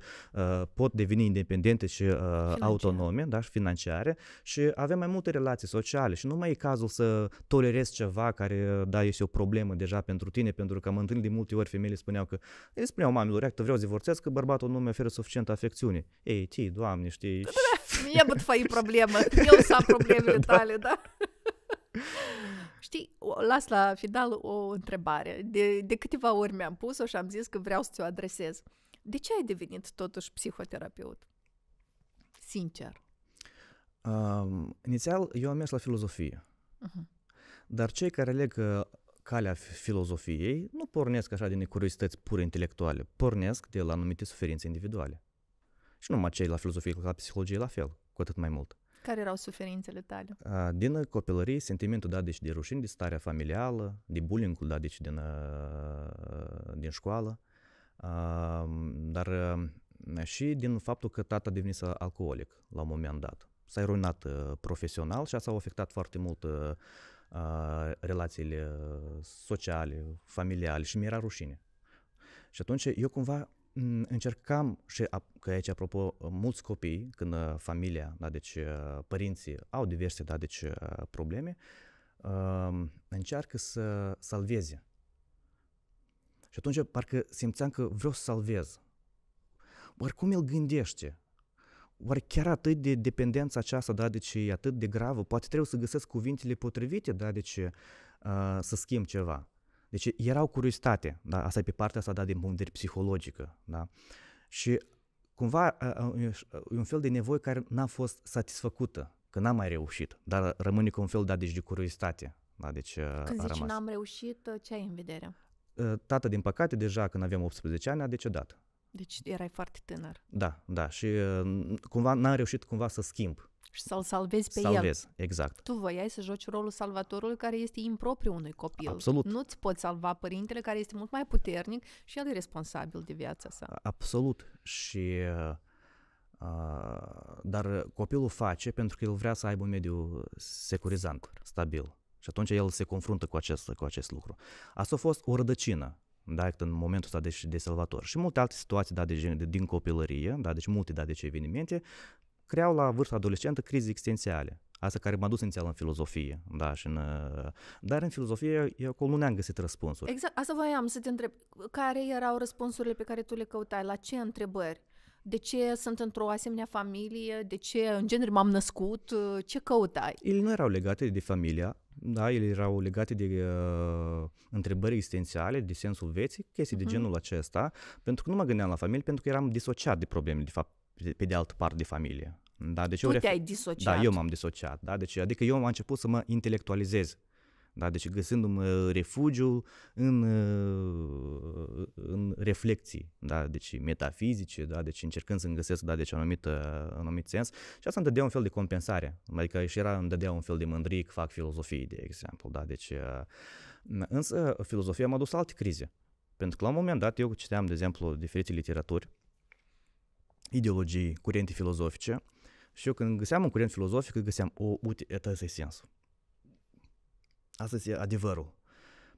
pot deveni independente și uh, autonome, da, și financiare și avem mai multe relații sociale și nu mai e cazul să tolerezi ceva care, da, este o problemă deja pentru tine, pentru că mă întâlnit de multe ori femeile spuneau că, ele spuneau mamilor, că vreau eu divorțez că bărbatul nu mi oferă suficientă afecțiune. Ei, tii, doamne, știi... Mie e bă fai problemă, eu să am problemele tale, da? Știi, las la final o întrebare. De, de câteva ori mi-am pus-o și am zis că vreau să ți-o adresez. De ce ai devenit totuși psihoterapeut? Sincer. Um, inițial, eu am mers la filozofie. Uh-huh. Dar cei care aleg calea filozofiei nu pornesc așa din curiozități pur intelectuale, pornesc de la anumite suferințe individuale. Și numai cei la filozofie, la psihologie, la fel, cu atât mai mult. Care erau suferințele tale? Din copilărie, sentimentul dat deci de rușine, de starea familială, de bullying-ul dat deci din, din școală, dar și din faptul că tata devenise alcoolic la un moment dat. S-a ruinat profesional și asta a afectat foarte mult relațiile uh, sociale, familiale și mi-era rușine. Și atunci eu cumva mm, încercam și, că aici apropo, mulți copii, când uh, familia, da, deci uh, părinții au diverse, da, deci probleme, um, încearcă să salveze. Și atunci parcă simțeam că vreau să salvez. Oricum el gândește, oare chiar atât de dependența aceasta, da, deci e atât de gravă? Poate trebuie să găsesc cuvintele potrivite, da, deci uh, să schimb ceva. Deci era o curiozitate, da, asta e pe partea asta, da, din punct de vedere psihologică, da. Și cumva uh, uh, e un fel de nevoie care n-a fost satisfăcută, că n-am mai reușit, dar rămâne cu un fel da, deci de curiozitate. Da, deci uh, când zici rămas. n-am reușit, ce ai în vedere? Tată, din păcate, deja când aveam 18 ani, a decedat. Deci erai foarte tânăr. Da, da. Și uh, cumva n-am reușit cumva să schimb. Și să-l salvezi pe Salvez, el. exact. Tu voiai să joci rolul salvatorului care este impropriu unui copil. Absolut. Nu-ți poți salva părintele care este mult mai puternic și el e responsabil de viața sa. Absolut. Și uh, uh, dar copilul face pentru că el vrea să aibă un mediu securizant, stabil. Și atunci el se confruntă cu acest, cu acest lucru. Asta a fost o rădăcină da, în momentul ăsta de, de salvator. Și multe alte situații da, de, de, din copilărie, da, deci multe da, deci evenimente, creau la vârsta adolescentă crize existențiale. Asta care m-a dus în în filozofie, da, și în, uh, dar în filozofie eu acolo nu ne-am găsit răspunsuri. Exact, asta voiam să te întreb. Care erau răspunsurile pe care tu le căutai? La ce întrebări? De ce sunt într-o asemenea familie? De ce, în genere, m-am născut? Ce căutai? Ele nu erau legate de familia da, ele erau legate de uh, întrebări existențiale, de sensul vieții, chestii uh-huh. de mhm. genul acesta, pentru că nu mă gândeam la familie, pentru că eram disociat de probleme, de fapt, pe de altă parte de familie. Da, deci tu eu ref- te-ai disociat. Da, eu m-am disociat. Da? Deci, adică eu am început să mă intelectualizez da? Deci găsindu mi refugiu în, uh, în reflexii, da? deci metafizice, da? deci încercând să-mi găsesc da? deci anumit, anumit sens și asta îmi dădea un fel de compensare, adică și era, îmi dădea un fel de mândrie că fac filozofie, de exemplu. Da? Deci, uh, însă filozofia m-a dus alte crize, pentru că la un moment dat eu citeam, de exemplu, diferite literaturi, ideologii, curente filozofice și eu când găseam un curent filozofic, găseam, o, uite, asta e sensul Asta este adevărul.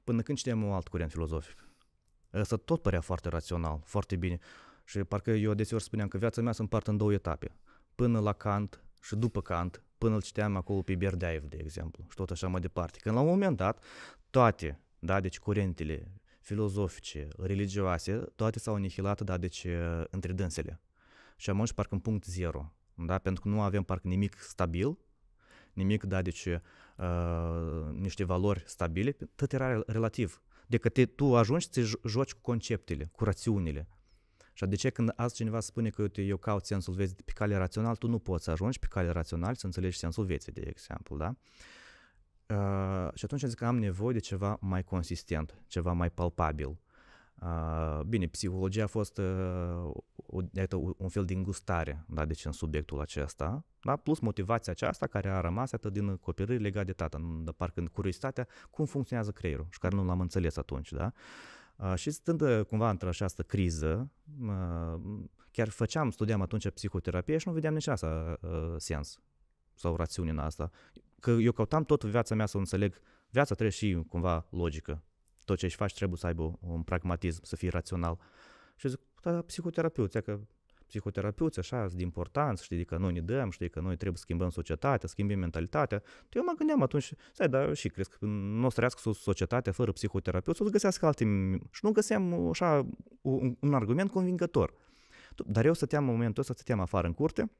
Până când citeam un alt curent filozofic. Asta tot părea foarte rațional, foarte bine. Și parcă eu adeseori spuneam că viața mea se împarte în două etape. Până la Kant și după Kant, până îl citeam acolo pe Berdeaev, de exemplu, și tot așa mai departe. Când la un moment dat, toate, da, deci curentele filozofice, religioase, toate s-au anihilat, da, deci ă, între dânsele. Și am ajuns parcă în punct zero, da, pentru că nu avem parcă nimic stabil, nimic, da, deci niște valori stabile, tot era relativ. Decât te, tu ajungi să te joci cu conceptele, cu rațiunile. Și de ce când azi cineva spune că uite, eu caut sensul vieții pe cale rațional, tu nu poți să ajungi pe cale rațional să înțelegi sensul vieții, de exemplu, da? Uh, și atunci zic că am nevoie de ceva mai consistent, ceva mai palpabil. Uh, bine, psihologia a fost uh, un fel de îngustare, da, deci în subiectul acesta, da, plus motivația aceasta care a rămas atât din copilărie legat de tată, de parcă în curiozitatea cum funcționează creierul și care nu l-am înțeles atunci, da. Uh, și stând cumva într această criză, chiar făceam, studiam atunci psihoterapie și nu vedeam nici asta sens sau rațiune în asta. Că eu căutam tot viața mea să înțeleg, viața trebuie și cumva logică, tot ce își faci trebuie să aibă un pragmatism, să fii rațional. Și zic, da, psihoterapeut, că psihoterapeuți așa sunt de importanță, știi, că noi ne dăm, știi, că noi trebuie să schimbăm societatea, schimbăm mentalitatea. Păi eu mă gândeam atunci, stai, dar și crezi că nu o să trăiască societatea fără psihoterapeut, o să găsească alte... Și nu găseam așa un, un argument convingător. Dar eu stăteam în momentul ăsta, stăteam afară în curte,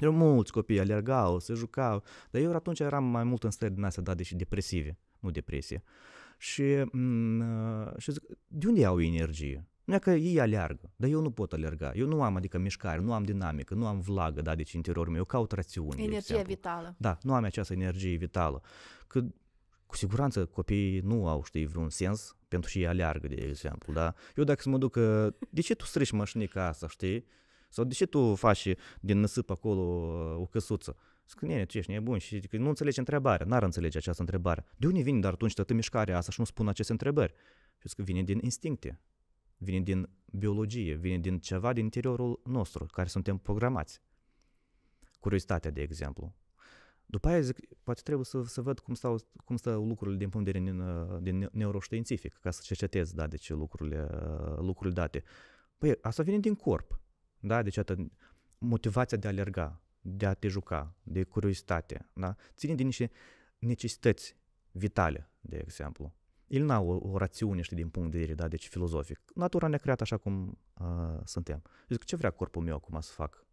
erau mulți copii, alergau, se jucau, dar eu atunci eram mai mult în stări din astea, da, deși depresive, nu depresie. Și, mm, uh, și zic, de unde iau energie? Nu e că ei aleargă, dar eu nu pot alerga. Eu nu am, adică, mișcare, nu am dinamică, nu am vlagă, da, deci interiorul meu, eu caut rațiune. Energie vitală. Da, nu am această energie vitală. Că cu siguranță copiii nu au, știi, vreun sens pentru și ei aleargă, de exemplu, da? Eu dacă să mă duc, uh, de ce tu strici mașinica asta, știi? Sau de ce tu faci din nisip acolo uh, o căsuță? Zic, nene, tu ești nebun și zic, nu înțelegi întrebarea, n-ar înțelege această întrebare. De unde vine dar atunci toată mișcarea asta și nu spun aceste întrebări? Și zic, vine din instincte, vine din biologie, vine din ceva din interiorul nostru, care suntem programați. Curiozitatea, de exemplu. După aia zic, poate trebuie să, să văd cum stau, cum stau lucrurile din punct de vedere din neuroștiințific, ca să cercetez, da, ce lucrurile, lucrurile date. Păi, asta vine din corp, da, deci atât motivația de a alerga, de a te juca, de curiozitate, da? ține de niște necesități vitale, de exemplu. El n-au o, o rațiune, știi, din punct de vedere, da, deci filozofic. Natura ne-a creat așa cum uh, suntem. Eu zic, ce vrea corpul meu acum să fac?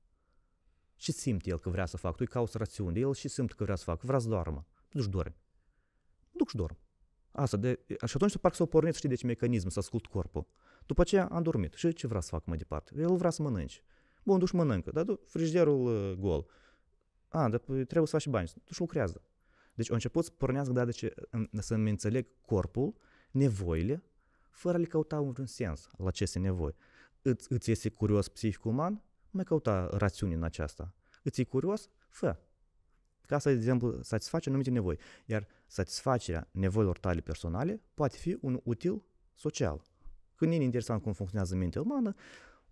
Și simt el că vrea să fac? Tu îi cauți rațiune, el și simt că vrea să fac. Vrea să doarmă. Duci dormi. Duc și dorm. Asta, de, și atunci parcă s-o pornit, știi, deci mecanism, să ascult corpul. După aceea am dormit. Și ce vrea să fac mai departe? El vrea să mănânci. Bun, du mănâncă, dar du frigiderul ă, gol. A, dar păi, trebuie să faci bani. Du-și lucrează. Deci au început să pornească da, de ce să-mi înțeleg corpul, nevoile, fără a le căuta un sens la ce se nevoie. Îți, îți este curios psihic uman, mai căuta rațiune în aceasta. Îți e curios, fă. Ca să, de exemplu, satisface anumite nevoi. Iar satisfacerea nevoilor tale personale poate fi un util social. Când e interesant cum funcționează mintea umană,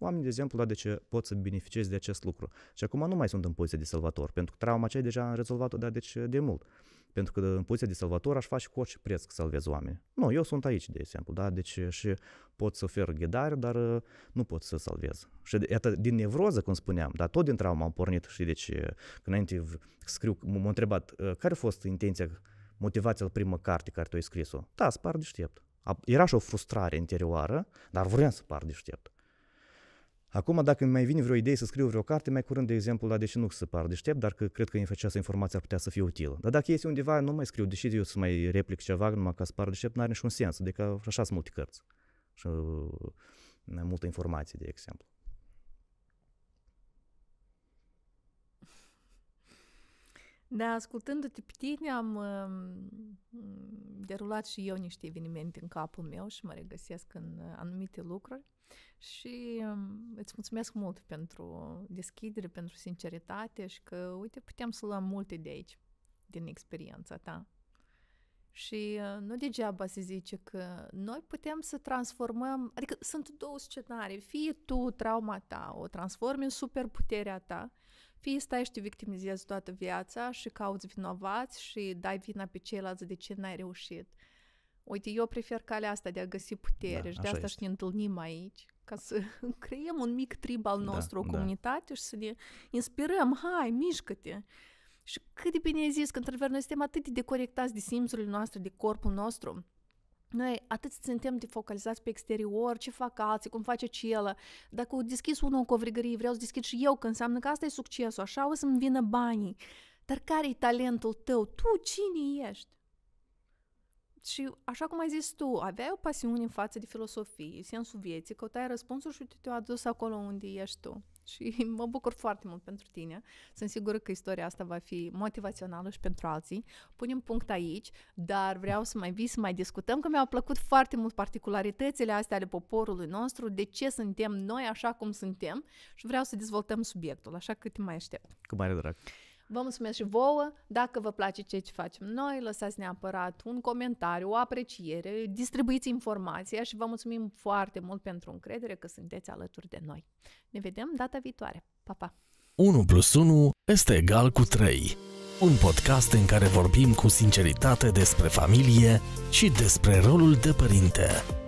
Oamenii, de exemplu, da, de ce pot să beneficiezi de acest lucru. Și acum nu mai sunt în poziție de salvator, pentru că trauma aceea deja am rezolvat-o, da, deci de mult. Pentru că în poziția de salvator aș face cu orice preț să salvez oameni. Nu, eu sunt aici, de exemplu, da, deci și pot să ofer ghidare, dar uh, nu pot să salvez. Și iată, din nevroză, cum spuneam, dar tot din trauma am pornit și deci uh, când înainte scriu, m am întrebat, uh, care a fost intenția, motivația la prima carte care tu ai scris-o? Da, spar deștept. Era și o frustrare interioară, dar vreau să par deștept. Acum, dacă mai vine vreo idee să scriu vreo carte, mai curând, de exemplu, la deși nu se par deștept, dar că cred că această informație ar putea să fie utilă. Dar dacă este undeva, nu mai scriu, deși eu să mai replic ceva, numai ca să par deștept, n-are niciun sens, adică așa sunt multe cărți și uh, mai multă informație, de exemplu. Da, ascultându-te pe tine, am um, derulat și eu niște evenimente în capul meu și mă regăsesc în uh, anumite lucruri. Și um, îți mulțumesc mult pentru deschidere, pentru sinceritate și că, uite, putem să luăm multe de aici, din experiența ta. Și uh, nu degeaba se zice că noi putem să transformăm, adică sunt două scenarii, fie tu trauma ta o transformi în superputerea ta, fie stai și te victimizezi toată viața și cauți vinovați și dai vina pe ceilalți de ce n-ai reușit. Uite, eu prefer calea asta de a găsi putere da, și de asta și ne întâlnim aici, ca să creăm un mic trib al da, nostru, da, o comunitate da. și să ne inspirăm, hai, mișcă-te! Și cât de bine ai zis că, într-adevăr, noi suntem atât de conectați de simțurile noastre, de corpul nostru, noi atât suntem de focalizați pe exterior, ce fac alții, cum face el. Dacă deschis unul cu o vrigărie, vreau să deschid și eu, că înseamnă că asta e succesul, așa o să-mi vină banii. Dar care e talentul tău? Tu cine ești? și, așa cum ai zis tu, aveai o pasiune în față de filosofie, sensul vieții, căutai răspunsuri și te-au adus acolo unde ești tu. Și mă bucur foarte mult pentru tine. Sunt sigură că istoria asta va fi motivațională și pentru alții. Punem punct aici, dar vreau să mai vii să mai discutăm, că mi-au plăcut foarte mult particularitățile astea ale poporului nostru, de ce suntem noi așa cum suntem și vreau să dezvoltăm subiectul, așa că te mai aștept. Cu mare drag. Vă mulțumesc și vouă. Dacă vă place ce facem noi, lăsați neapărat un comentariu, o apreciere, distribuiți informația și vă mulțumim foarte mult pentru încredere că sunteți alături de noi. Ne vedem data viitoare. Pa, pa! 1 plus 1 este egal cu 3. Un podcast în care vorbim cu sinceritate despre familie și despre rolul de părinte.